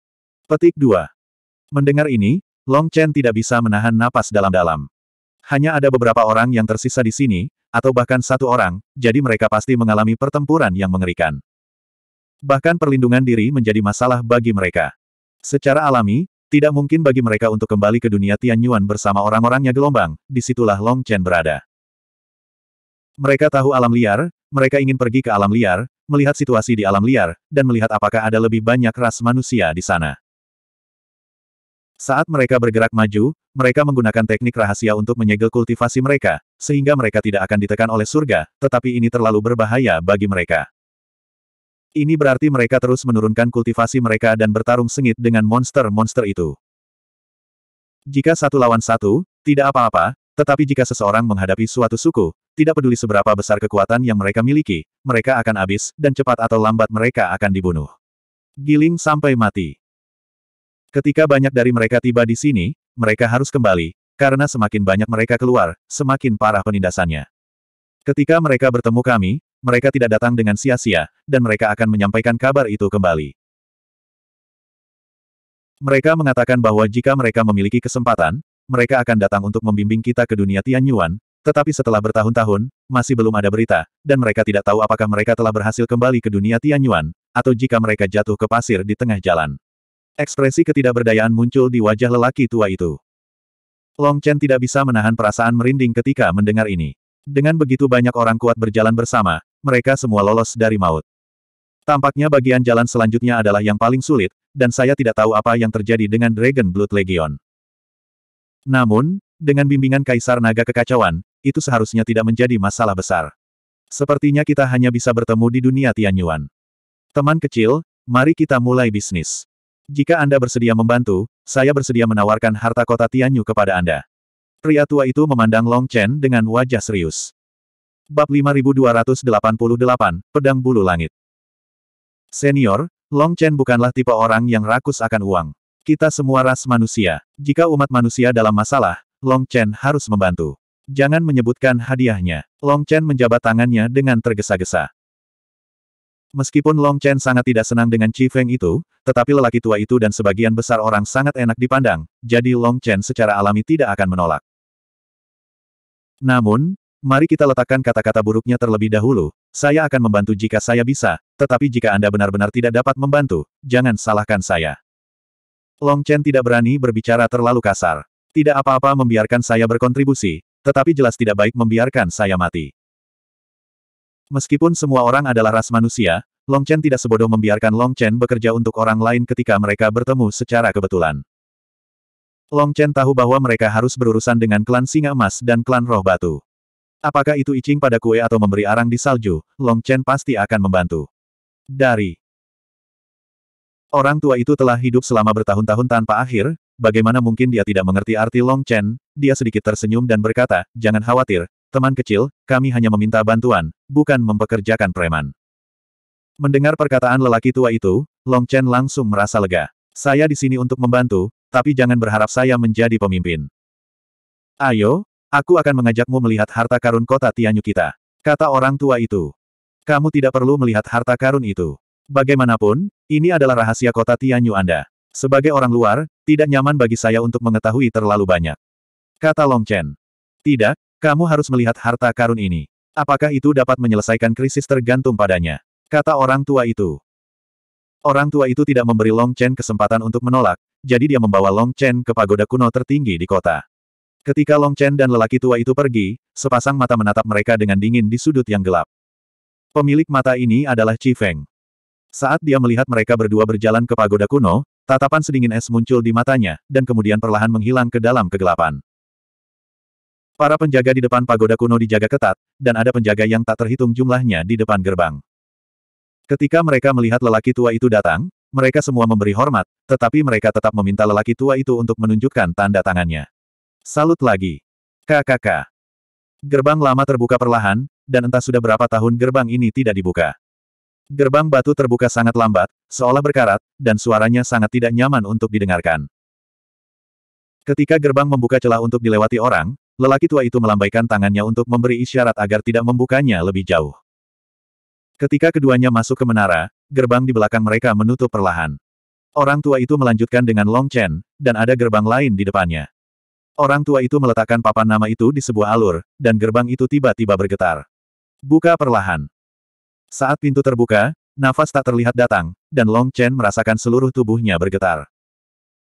Petik 2. Mendengar ini, Long Chen tidak bisa menahan napas dalam-dalam. Hanya ada beberapa orang yang tersisa di sini, atau bahkan satu orang, jadi mereka pasti mengalami pertempuran yang mengerikan. Bahkan perlindungan diri menjadi masalah bagi mereka. Secara alami, tidak mungkin bagi mereka untuk kembali ke dunia Tianyuan bersama orang-orangnya gelombang, disitulah Long Chen berada. Mereka tahu alam liar, mereka ingin pergi ke alam liar, melihat situasi di alam liar, dan melihat apakah ada lebih banyak ras manusia di sana. Saat mereka bergerak maju, mereka menggunakan teknik rahasia untuk menyegel kultivasi mereka, sehingga mereka tidak akan ditekan oleh surga, tetapi ini terlalu berbahaya bagi mereka. Ini berarti mereka terus menurunkan kultivasi mereka dan bertarung sengit dengan monster-monster itu. Jika satu lawan satu, tidak apa-apa, tetapi jika seseorang menghadapi suatu suku, tidak peduli seberapa besar kekuatan yang mereka miliki, mereka akan habis, dan cepat atau lambat mereka akan dibunuh. Giling sampai mati. Ketika banyak dari mereka tiba di sini, mereka harus kembali, karena semakin banyak mereka keluar, semakin parah penindasannya. Ketika mereka bertemu kami, mereka tidak datang dengan sia-sia, dan mereka akan menyampaikan kabar itu kembali. Mereka mengatakan bahwa jika mereka memiliki kesempatan, mereka akan datang untuk membimbing kita ke dunia Tianyuan, tetapi setelah bertahun-tahun, masih belum ada berita, dan mereka tidak tahu apakah mereka telah berhasil kembali ke dunia Tianyuan, atau jika mereka jatuh ke pasir di tengah jalan. Ekspresi ketidakberdayaan muncul di wajah lelaki tua itu. Long Chen tidak bisa menahan perasaan merinding ketika mendengar ini. Dengan begitu banyak orang kuat berjalan bersama, mereka semua lolos dari maut. Tampaknya bagian jalan selanjutnya adalah yang paling sulit, dan saya tidak tahu apa yang terjadi dengan Dragon Blood Legion. Namun, dengan bimbingan Kaisar Naga Kekacauan, itu seharusnya tidak menjadi masalah besar. Sepertinya kita hanya bisa bertemu di dunia Tianyuan. Teman kecil, mari kita mulai bisnis. Jika Anda bersedia membantu, saya bersedia menawarkan harta kota Tianyu kepada Anda. Pria tua itu memandang Long Chen dengan wajah serius. Bab 5288, Pedang Bulu Langit Senior, Long Chen bukanlah tipe orang yang rakus akan uang. Kita semua ras manusia. Jika umat manusia dalam masalah, Long Chen harus membantu. Jangan menyebutkan hadiahnya. Long Chen menjabat tangannya dengan tergesa-gesa. Meskipun Long Chen sangat tidak senang dengan Chi Feng itu, tetapi lelaki tua itu dan sebagian besar orang sangat enak dipandang, jadi Long Chen secara alami tidak akan menolak. Namun, mari kita letakkan kata-kata buruknya terlebih dahulu, saya akan membantu jika saya bisa, tetapi jika Anda benar-benar tidak dapat membantu, jangan salahkan saya. Long Chen tidak berani berbicara terlalu kasar. Tidak apa-apa membiarkan saya berkontribusi, tetapi jelas tidak baik membiarkan saya mati. Meskipun semua orang adalah ras manusia, Long Chen tidak sebodoh membiarkan Long Chen bekerja untuk orang lain ketika mereka bertemu secara kebetulan. Long Chen tahu bahwa mereka harus berurusan dengan klan Singa Emas dan klan Roh Batu. Apakah itu icing pada kue atau memberi arang di salju, Long Chen pasti akan membantu. Dari Orang tua itu telah hidup selama bertahun-tahun tanpa akhir, bagaimana mungkin dia tidak mengerti arti Long Chen, dia sedikit tersenyum dan berkata, jangan khawatir, teman kecil, kami hanya meminta bantuan, bukan mempekerjakan preman. Mendengar perkataan lelaki tua itu, Long Chen langsung merasa lega. Saya di sini untuk membantu, tapi jangan berharap saya menjadi pemimpin. Ayo, aku akan mengajakmu melihat harta karun kota Tianyu kita, kata orang tua itu. Kamu tidak perlu melihat harta karun itu. Bagaimanapun, ini adalah rahasia kota Tianyu Anda. Sebagai orang luar, tidak nyaman bagi saya untuk mengetahui terlalu banyak. Kata Long Chen. Tidak, kamu harus melihat harta karun ini. Apakah itu dapat menyelesaikan krisis tergantung padanya? Kata orang tua itu. Orang tua itu tidak memberi Long Chen kesempatan untuk menolak, jadi dia membawa Long Chen ke pagoda kuno tertinggi di kota. Ketika Long Chen dan lelaki tua itu pergi, sepasang mata menatap mereka dengan dingin di sudut yang gelap. Pemilik mata ini adalah Chi Feng. Saat dia melihat mereka berdua berjalan ke pagoda kuno, tatapan sedingin es muncul di matanya, dan kemudian perlahan menghilang ke dalam kegelapan. Para penjaga di depan pagoda kuno dijaga ketat, dan ada penjaga yang tak terhitung jumlahnya di depan gerbang. Ketika mereka melihat lelaki tua itu datang, mereka semua memberi hormat, tetapi mereka tetap meminta lelaki tua itu untuk menunjukkan tanda tangannya. Salut lagi. KKK. Gerbang lama terbuka perlahan, dan entah sudah berapa tahun gerbang ini tidak dibuka. Gerbang batu terbuka sangat lambat, seolah berkarat, dan suaranya sangat tidak nyaman untuk didengarkan. Ketika gerbang membuka celah untuk dilewati orang, lelaki tua itu melambaikan tangannya untuk memberi isyarat agar tidak membukanya lebih jauh. Ketika keduanya masuk ke menara, gerbang di belakang mereka menutup perlahan. Orang tua itu melanjutkan dengan Long Chen, dan ada gerbang lain di depannya. Orang tua itu meletakkan papan nama itu di sebuah alur, dan gerbang itu tiba-tiba bergetar. Buka perlahan. Saat pintu terbuka, nafas tak terlihat datang, dan Long Chen merasakan seluruh tubuhnya bergetar.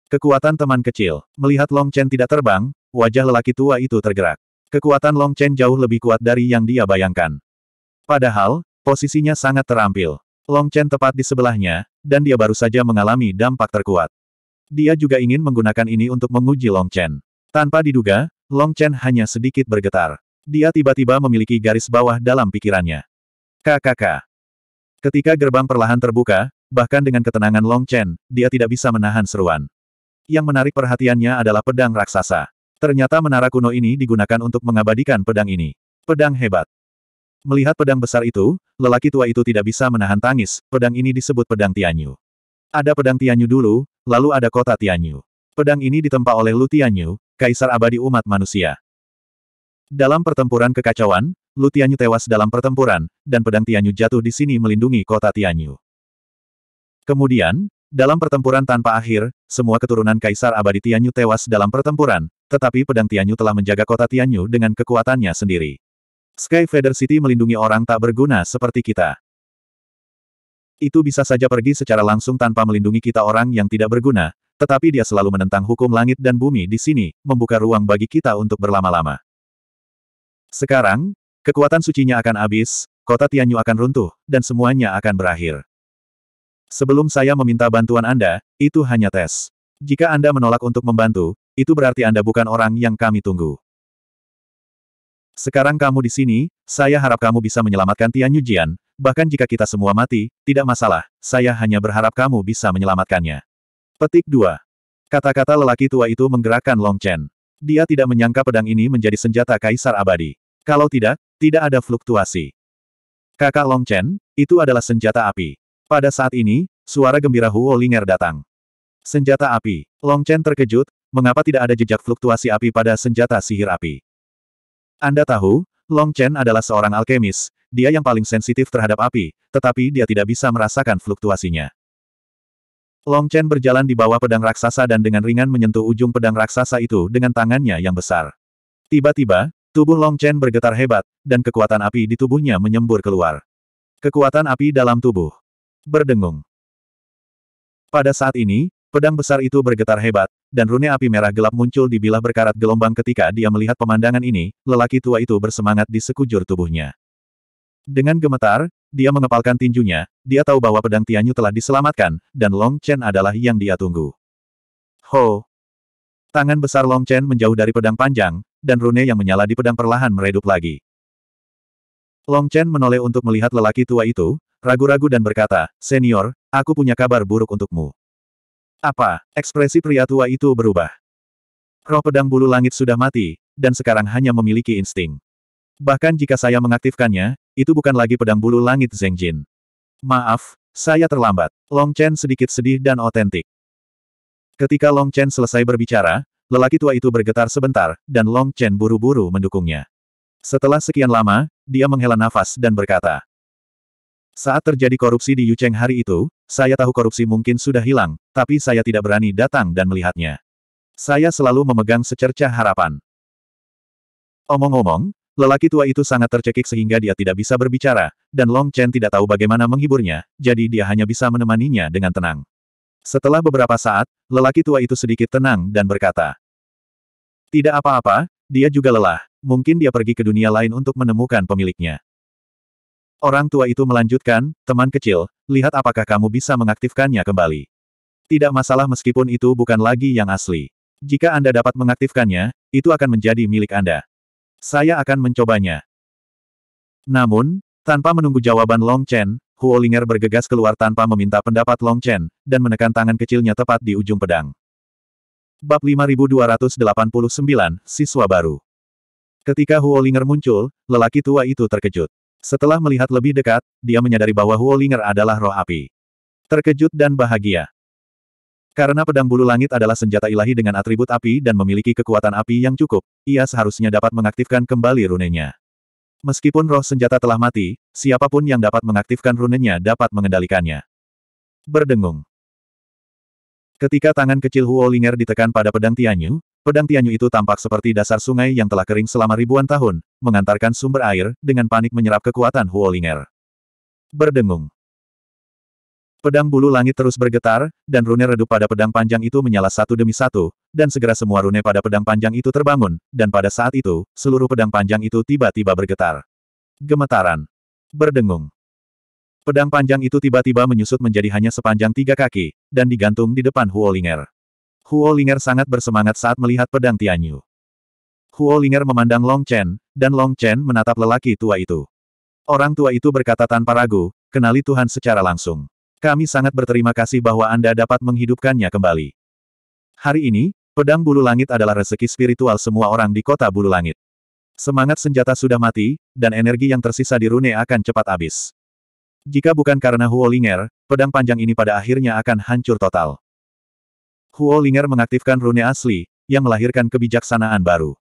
Kekuatan teman kecil. Melihat Long Chen tidak terbang, wajah lelaki tua itu tergerak. Kekuatan Long Chen jauh lebih kuat dari yang dia bayangkan. Padahal, posisinya sangat terampil. Long Chen tepat di sebelahnya, dan dia baru saja mengalami dampak terkuat. Dia juga ingin menggunakan ini untuk menguji Long Chen. Tanpa diduga, Long Chen hanya sedikit bergetar. Dia tiba-tiba memiliki garis bawah dalam pikirannya. KKK. Ketika gerbang perlahan terbuka, bahkan dengan ketenangan Long Chen, dia tidak bisa menahan seruan. Yang menarik perhatiannya adalah pedang raksasa. Ternyata menara kuno ini digunakan untuk mengabadikan pedang ini. Pedang hebat. Melihat pedang besar itu, lelaki tua itu tidak bisa menahan tangis, pedang ini disebut pedang Tianyu. Ada pedang Tianyu dulu, lalu ada kota Tianyu. Pedang ini ditempa oleh Lu Tianyu, kaisar abadi umat manusia. Dalam pertempuran kekacauan, Lu Tianyu tewas dalam pertempuran, dan pedang Tianyu jatuh di sini melindungi kota Tianyu. Kemudian, dalam pertempuran tanpa akhir, semua keturunan Kaisar Abadi Tianyu tewas dalam pertempuran, tetapi pedang Tianyu telah menjaga kota Tianyu dengan kekuatannya sendiri. Sky Feather City melindungi orang tak berguna seperti kita. Itu bisa saja pergi secara langsung tanpa melindungi kita orang yang tidak berguna, tetapi dia selalu menentang hukum langit dan bumi di sini, membuka ruang bagi kita untuk berlama-lama. Sekarang, Kekuatan sucinya akan habis, kota Tianyu akan runtuh, dan semuanya akan berakhir. Sebelum saya meminta bantuan Anda, itu hanya tes. Jika Anda menolak untuk membantu, itu berarti Anda bukan orang yang kami tunggu. Sekarang kamu di sini, saya harap kamu bisa menyelamatkan Tianyu Jian, bahkan jika kita semua mati, tidak masalah, saya hanya berharap kamu bisa menyelamatkannya. Petik 2. Kata-kata lelaki tua itu menggerakkan Long Chen. Dia tidak menyangka pedang ini menjadi senjata kaisar abadi. Kalau tidak, tidak ada fluktuasi. Kakak Long Chen, itu adalah senjata api. Pada saat ini, suara gembira Huo Linger datang. Senjata api. Long Chen terkejut, mengapa tidak ada jejak fluktuasi api pada senjata sihir api. Anda tahu, Long Chen adalah seorang alkemis, dia yang paling sensitif terhadap api, tetapi dia tidak bisa merasakan fluktuasinya. Long Chen berjalan di bawah pedang raksasa dan dengan ringan menyentuh ujung pedang raksasa itu dengan tangannya yang besar. Tiba-tiba, Tubuh Long Chen bergetar hebat, dan kekuatan api di tubuhnya menyembur keluar. Kekuatan api dalam tubuh. Berdengung. Pada saat ini, pedang besar itu bergetar hebat, dan rune api merah gelap muncul di bilah berkarat gelombang ketika dia melihat pemandangan ini, lelaki tua itu bersemangat di sekujur tubuhnya. Dengan gemetar, dia mengepalkan tinjunya, dia tahu bahwa pedang Tianyu telah diselamatkan, dan Long Chen adalah yang dia tunggu. Ho! Tangan besar Long Chen menjauh dari pedang panjang, dan rune yang menyala di pedang perlahan meredup lagi. Long Chen menoleh untuk melihat lelaki tua itu, ragu-ragu dan berkata, Senior, aku punya kabar buruk untukmu. Apa? Ekspresi pria tua itu berubah. Roh pedang bulu langit sudah mati, dan sekarang hanya memiliki insting. Bahkan jika saya mengaktifkannya, itu bukan lagi pedang bulu langit Zeng Jin. Maaf, saya terlambat. Long Chen sedikit sedih dan otentik. Ketika Long Chen selesai berbicara, Lelaki tua itu bergetar sebentar, dan Long Chen buru-buru mendukungnya. Setelah sekian lama, dia menghela nafas dan berkata, Saat terjadi korupsi di Yucheng hari itu, saya tahu korupsi mungkin sudah hilang, tapi saya tidak berani datang dan melihatnya. Saya selalu memegang secercah harapan. Omong-omong, lelaki tua itu sangat tercekik sehingga dia tidak bisa berbicara, dan Long Chen tidak tahu bagaimana menghiburnya, jadi dia hanya bisa menemaninya dengan tenang. Setelah beberapa saat, lelaki tua itu sedikit tenang dan berkata, tidak apa-apa, dia juga lelah. Mungkin dia pergi ke dunia lain untuk menemukan pemiliknya. Orang tua itu melanjutkan, teman kecil, lihat apakah kamu bisa mengaktifkannya kembali. Tidak masalah meskipun itu bukan lagi yang asli. Jika Anda dapat mengaktifkannya, itu akan menjadi milik Anda. Saya akan mencobanya. Namun, tanpa menunggu jawaban Long Chen, Huolinger bergegas keluar tanpa meminta pendapat Long Chen, dan menekan tangan kecilnya tepat di ujung pedang. Bab 5289, Siswa Baru Ketika Huolinger muncul, lelaki tua itu terkejut. Setelah melihat lebih dekat, dia menyadari bahwa Huolinger adalah roh api. Terkejut dan bahagia. Karena pedang bulu langit adalah senjata ilahi dengan atribut api dan memiliki kekuatan api yang cukup, ia seharusnya dapat mengaktifkan kembali runenya. Meskipun roh senjata telah mati, siapapun yang dapat mengaktifkan runenya dapat mengendalikannya. Berdengung. Ketika tangan kecil Huo Linger ditekan pada pedang Tianyu, pedang Tianyu itu tampak seperti dasar sungai yang telah kering selama ribuan tahun, mengantarkan sumber air, dengan panik menyerap kekuatan Huo Linger. Berdengung. Pedang bulu langit terus bergetar, dan rune redup pada pedang panjang itu menyala satu demi satu, dan segera semua rune pada pedang panjang itu terbangun, dan pada saat itu, seluruh pedang panjang itu tiba-tiba bergetar. Gemetaran. Berdengung. Pedang panjang itu tiba-tiba menyusut menjadi hanya sepanjang tiga kaki, dan digantung di depan Huo Ling'er. Huo Ling'er sangat bersemangat saat melihat pedang Tianyu. Huo Ling'er memandang Long Chen, dan Long Chen menatap lelaki tua itu. Orang tua itu berkata tanpa ragu, kenali Tuhan secara langsung. Kami sangat berterima kasih bahwa Anda dapat menghidupkannya kembali. Hari ini, pedang bulu langit adalah rezeki spiritual semua orang di kota bulu langit. Semangat senjata sudah mati, dan energi yang tersisa di rune akan cepat habis. Jika bukan karena Huo Linger, pedang panjang ini pada akhirnya akan hancur total. Huo Linger mengaktifkan rune asli, yang melahirkan kebijaksanaan baru.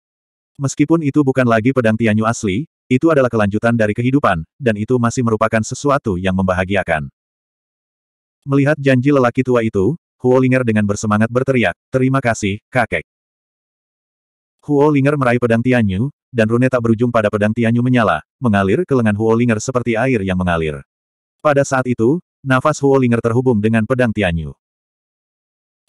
Meskipun itu bukan lagi pedang Tianyu asli, itu adalah kelanjutan dari kehidupan, dan itu masih merupakan sesuatu yang membahagiakan. Melihat janji lelaki tua itu, Huo Linger dengan bersemangat berteriak, terima kasih, kakek. Huo Linger meraih pedang Tianyu, dan rune tak berujung pada pedang Tianyu menyala, mengalir ke lengan Huo Linger seperti air yang mengalir. Pada saat itu, nafas Huolinger terhubung dengan pedang Tianyu.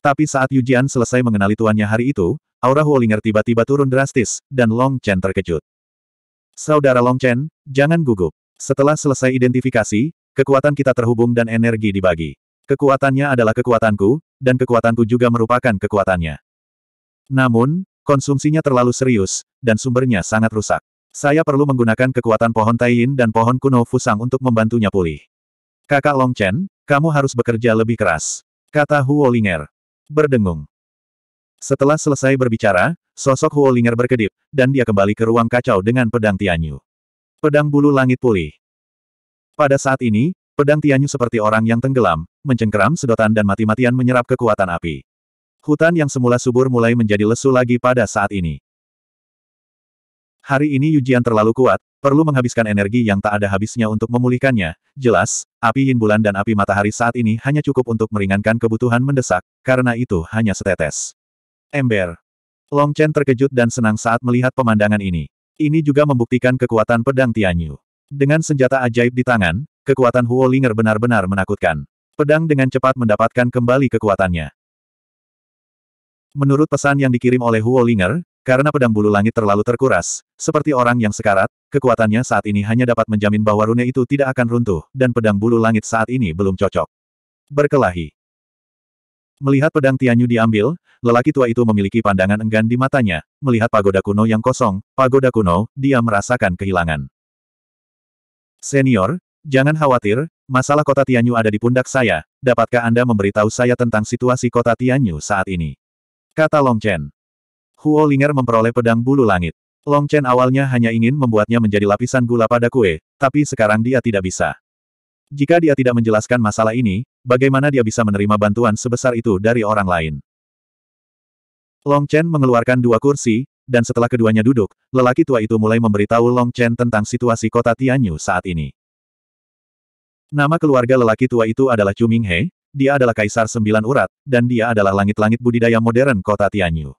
Tapi saat Yujian selesai mengenali tuannya hari itu, aura Huolinger tiba-tiba turun drastis, dan Long Chen terkejut. Saudara Long Chen, jangan gugup. Setelah selesai identifikasi, kekuatan kita terhubung dan energi dibagi. Kekuatannya adalah kekuatanku, dan kekuatanku juga merupakan kekuatannya. Namun, konsumsinya terlalu serius, dan sumbernya sangat rusak. Saya perlu menggunakan kekuatan pohon Taiyin dan pohon kuno Fusang untuk membantunya pulih. Kakak Long Chen, kamu harus bekerja lebih keras. Kata Huo Ling'er. Berdengung. Setelah selesai berbicara, sosok Huo Ling'er berkedip, dan dia kembali ke ruang kacau dengan pedang Tianyu. Pedang bulu langit pulih. Pada saat ini, pedang Tianyu seperti orang yang tenggelam, mencengkeram sedotan dan mati-matian menyerap kekuatan api. Hutan yang semula subur mulai menjadi lesu lagi pada saat ini. Hari ini Yujian terlalu kuat, perlu menghabiskan energi yang tak ada habisnya untuk memulihkannya. Jelas, api yin bulan dan api matahari saat ini hanya cukup untuk meringankan kebutuhan mendesak, karena itu hanya setetes. Ember. Long Chen terkejut dan senang saat melihat pemandangan ini. Ini juga membuktikan kekuatan pedang Tianyu. Dengan senjata ajaib di tangan, kekuatan Huo Linger benar-benar menakutkan. Pedang dengan cepat mendapatkan kembali kekuatannya. Menurut pesan yang dikirim oleh Huo Linger, karena pedang bulu langit terlalu terkuras, seperti orang yang sekarat, kekuatannya saat ini hanya dapat menjamin bahwa rune itu tidak akan runtuh, dan pedang bulu langit saat ini belum cocok. Berkelahi. Melihat pedang Tianyu diambil, lelaki tua itu memiliki pandangan enggan di matanya, melihat pagoda kuno yang kosong, pagoda kuno, dia merasakan kehilangan. Senior, jangan khawatir, masalah kota Tianyu ada di pundak saya, dapatkah Anda memberitahu saya tentang situasi kota Tianyu saat ini? Kata Long Chen. Huo Linger memperoleh pedang bulu langit. Long Chen awalnya hanya ingin membuatnya menjadi lapisan gula pada kue, tapi sekarang dia tidak bisa. Jika dia tidak menjelaskan masalah ini, bagaimana dia bisa menerima bantuan sebesar itu dari orang lain? Long Chen mengeluarkan dua kursi, dan setelah keduanya duduk, lelaki tua itu mulai memberitahu Long Chen tentang situasi kota Tianyu saat ini. Nama keluarga lelaki tua itu adalah Chu Minghe, dia adalah kaisar sembilan urat, dan dia adalah langit-langit budidaya modern kota Tianyu.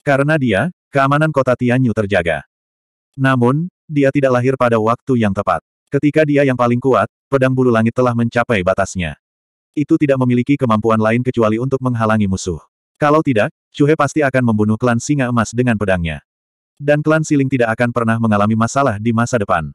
Karena dia, keamanan kota Tianyu terjaga. Namun, dia tidak lahir pada waktu yang tepat. Ketika dia yang paling kuat, pedang bulu langit telah mencapai batasnya. Itu tidak memiliki kemampuan lain kecuali untuk menghalangi musuh. Kalau tidak, Chuhe pasti akan membunuh klan singa emas dengan pedangnya. Dan klan siling tidak akan pernah mengalami masalah di masa depan.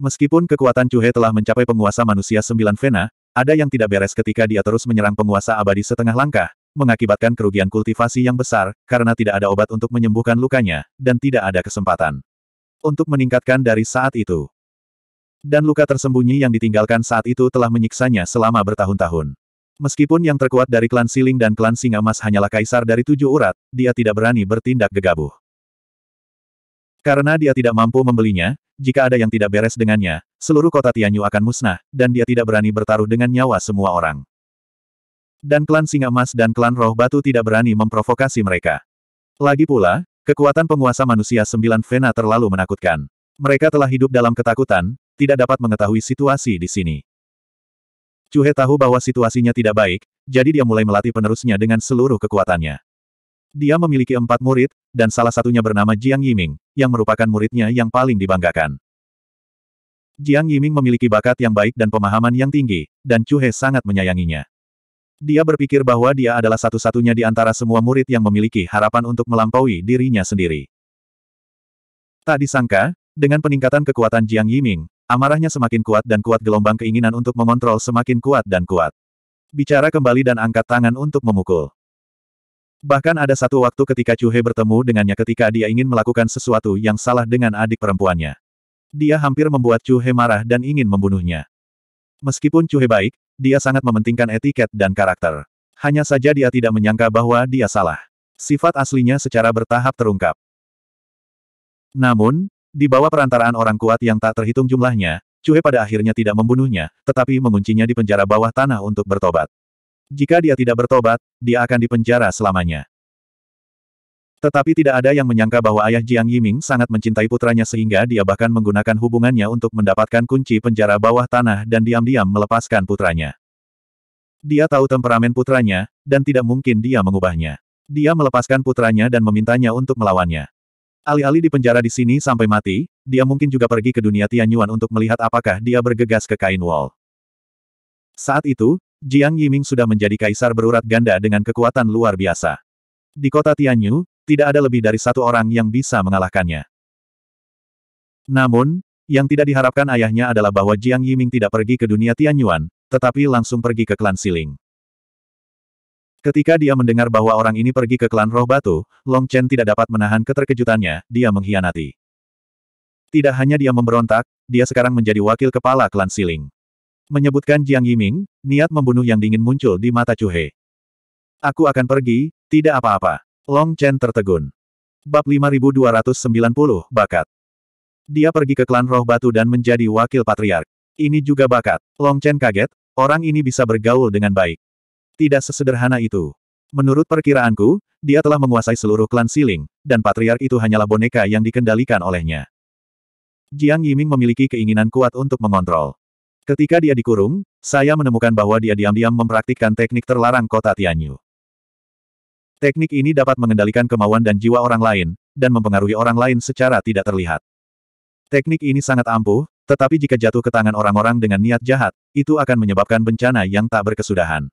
Meskipun kekuatan Chuhe telah mencapai penguasa manusia sembilan vena, ada yang tidak beres ketika dia terus menyerang penguasa abadi setengah langkah, mengakibatkan kerugian kultivasi yang besar, karena tidak ada obat untuk menyembuhkan lukanya, dan tidak ada kesempatan untuk meningkatkan dari saat itu. Dan luka tersembunyi yang ditinggalkan saat itu telah menyiksanya selama bertahun-tahun. Meskipun yang terkuat dari klan Siling dan klan Singa Mas hanyalah kaisar dari tujuh urat, dia tidak berani bertindak gegabah. Karena dia tidak mampu membelinya, jika ada yang tidak beres dengannya, seluruh kota Tianyu akan musnah, dan dia tidak berani bertaruh dengan nyawa semua orang dan klan Singa Mas dan klan Roh Batu tidak berani memprovokasi mereka. Lagi pula, kekuatan penguasa manusia sembilan Vena terlalu menakutkan. Mereka telah hidup dalam ketakutan, tidak dapat mengetahui situasi di sini. Chuhe tahu bahwa situasinya tidak baik, jadi dia mulai melatih penerusnya dengan seluruh kekuatannya. Dia memiliki empat murid, dan salah satunya bernama Jiang Yiming, yang merupakan muridnya yang paling dibanggakan. Jiang Yiming memiliki bakat yang baik dan pemahaman yang tinggi, dan Chu sangat menyayanginya. Dia berpikir bahwa dia adalah satu-satunya di antara semua murid yang memiliki harapan untuk melampaui dirinya sendiri. Tak disangka, dengan peningkatan kekuatan Jiang Yiming, amarahnya semakin kuat dan kuat gelombang keinginan untuk mengontrol semakin kuat dan kuat. Bicara kembali dan angkat tangan untuk memukul. Bahkan ada satu waktu ketika Chuhe bertemu dengannya ketika dia ingin melakukan sesuatu yang salah dengan adik perempuannya. Dia hampir membuat Chuhe marah dan ingin membunuhnya. Meskipun Chuhe baik, dia sangat mementingkan etiket dan karakter. Hanya saja dia tidak menyangka bahwa dia salah. Sifat aslinya secara bertahap terungkap. Namun, di bawah perantaraan orang kuat yang tak terhitung jumlahnya, Cue pada akhirnya tidak membunuhnya, tetapi menguncinya di penjara bawah tanah untuk bertobat. Jika dia tidak bertobat, dia akan dipenjara selamanya. Tetapi tidak ada yang menyangka bahwa ayah Jiang Yiming sangat mencintai putranya sehingga dia bahkan menggunakan hubungannya untuk mendapatkan kunci penjara bawah tanah dan diam-diam melepaskan putranya. Dia tahu temperamen putranya, dan tidak mungkin dia mengubahnya. Dia melepaskan putranya dan memintanya untuk melawannya. Alih-alih di penjara di sini sampai mati, dia mungkin juga pergi ke dunia Tianyuan untuk melihat apakah dia bergegas ke kain wall. Saat itu, Jiang Yiming sudah menjadi kaisar berurat ganda dengan kekuatan luar biasa. Di kota Tianyu, tidak ada lebih dari satu orang yang bisa mengalahkannya. Namun, yang tidak diharapkan ayahnya adalah bahwa Jiang Yiming tidak pergi ke dunia Tianyuan, tetapi langsung pergi ke klan Siling. Ketika dia mendengar bahwa orang ini pergi ke klan Roh Batu, Long Chen tidak dapat menahan keterkejutannya, dia mengkhianati. Tidak hanya dia memberontak, dia sekarang menjadi wakil kepala klan Siling. Menyebutkan Jiang Yiming, niat membunuh yang dingin muncul di mata Chu He. Aku akan pergi, tidak apa-apa. Long Chen tertegun. Bab 5290, Bakat. Dia pergi ke klan roh batu dan menjadi wakil patriark. Ini juga bakat. Long Chen kaget, orang ini bisa bergaul dengan baik. Tidak sesederhana itu. Menurut perkiraanku, dia telah menguasai seluruh klan siling, dan patriark itu hanyalah boneka yang dikendalikan olehnya. Jiang Yiming memiliki keinginan kuat untuk mengontrol. Ketika dia dikurung, saya menemukan bahwa dia diam-diam mempraktikkan teknik terlarang kota Tianyu. Teknik ini dapat mengendalikan kemauan dan jiwa orang lain, dan mempengaruhi orang lain secara tidak terlihat. Teknik ini sangat ampuh, tetapi jika jatuh ke tangan orang-orang dengan niat jahat, itu akan menyebabkan bencana yang tak berkesudahan.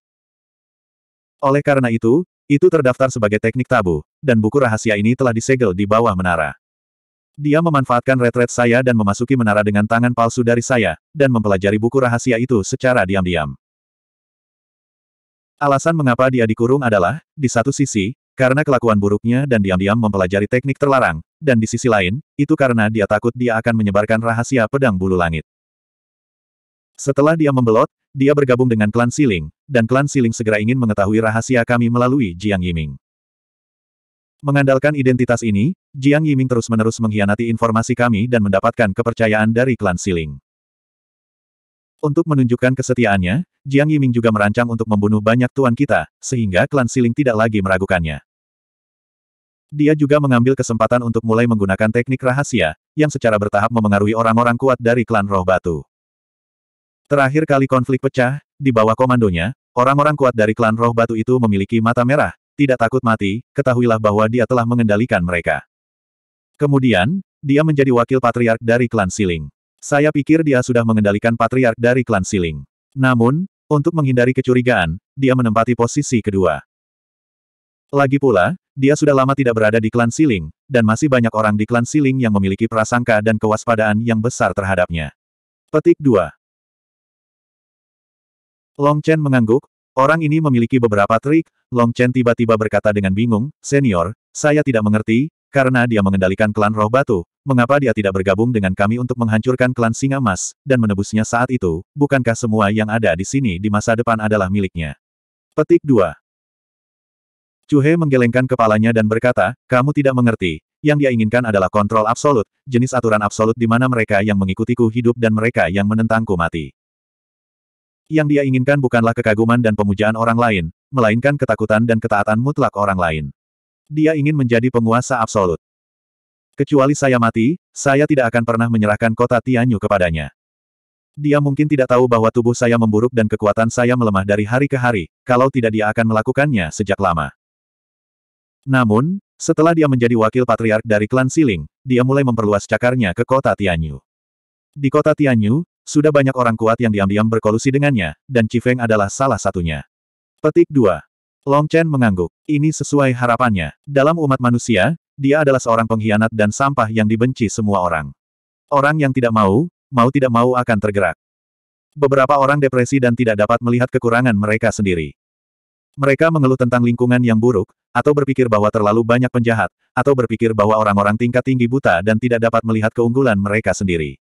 Oleh karena itu, itu terdaftar sebagai teknik tabu, dan buku rahasia ini telah disegel di bawah menara. Dia memanfaatkan retret saya dan memasuki menara dengan tangan palsu dari saya, dan mempelajari buku rahasia itu secara diam-diam. Alasan mengapa dia dikurung adalah, di satu sisi, karena kelakuan buruknya dan diam-diam mempelajari teknik terlarang, dan di sisi lain, itu karena dia takut dia akan menyebarkan rahasia pedang bulu langit. Setelah dia membelot, dia bergabung dengan klan Siling, dan klan Siling segera ingin mengetahui rahasia kami melalui Jiang Yiming. Mengandalkan identitas ini, Jiang Yiming terus-menerus mengkhianati informasi kami dan mendapatkan kepercayaan dari klan Siling. Untuk menunjukkan kesetiaannya, Jiang Yiming juga merancang untuk membunuh banyak tuan kita, sehingga klan Siling tidak lagi meragukannya. Dia juga mengambil kesempatan untuk mulai menggunakan teknik rahasia, yang secara bertahap memengaruhi orang-orang kuat dari klan roh batu. Terakhir kali konflik pecah, di bawah komandonya, orang-orang kuat dari klan roh batu itu memiliki mata merah, tidak takut mati, ketahuilah bahwa dia telah mengendalikan mereka. Kemudian, dia menjadi wakil patriark dari klan Siling. Saya pikir dia sudah mengendalikan patriark dari klan Siling. Namun, untuk menghindari kecurigaan, dia menempati posisi kedua. Lagi pula, dia sudah lama tidak berada di klan Siling, dan masih banyak orang di klan Siling yang memiliki prasangka dan kewaspadaan yang besar terhadapnya. Petik 2 Long Chen mengangguk, orang ini memiliki beberapa trik, Long Chen tiba-tiba berkata dengan bingung, Senior, saya tidak mengerti, karena dia mengendalikan klan roh batu, mengapa dia tidak bergabung dengan kami untuk menghancurkan klan Singa Mas, dan menebusnya saat itu, bukankah semua yang ada di sini di masa depan adalah miliknya? Petik 2 Cuhe menggelengkan kepalanya dan berkata, kamu tidak mengerti, yang dia inginkan adalah kontrol absolut, jenis aturan absolut di mana mereka yang mengikutiku hidup dan mereka yang menentangku mati. Yang dia inginkan bukanlah kekaguman dan pemujaan orang lain, melainkan ketakutan dan ketaatan mutlak orang lain. Dia ingin menjadi penguasa absolut. Kecuali saya mati, saya tidak akan pernah menyerahkan kota Tianyu kepadanya. Dia mungkin tidak tahu bahwa tubuh saya memburuk dan kekuatan saya melemah dari hari ke hari, kalau tidak dia akan melakukannya sejak lama. Namun, setelah dia menjadi wakil patriark dari klan Siling, dia mulai memperluas cakarnya ke kota Tianyu. Di kota Tianyu, sudah banyak orang kuat yang diam-diam berkolusi dengannya, dan Cifeng adalah salah satunya. Petik 2. Long Chen mengangguk. Ini sesuai harapannya. Dalam umat manusia, dia adalah seorang pengkhianat dan sampah yang dibenci semua orang. Orang yang tidak mau, mau tidak mau akan tergerak. Beberapa orang depresi dan tidak dapat melihat kekurangan mereka sendiri. Mereka mengeluh tentang lingkungan yang buruk, atau berpikir bahwa terlalu banyak penjahat, atau berpikir bahwa orang-orang tingkat tinggi buta dan tidak dapat melihat keunggulan mereka sendiri.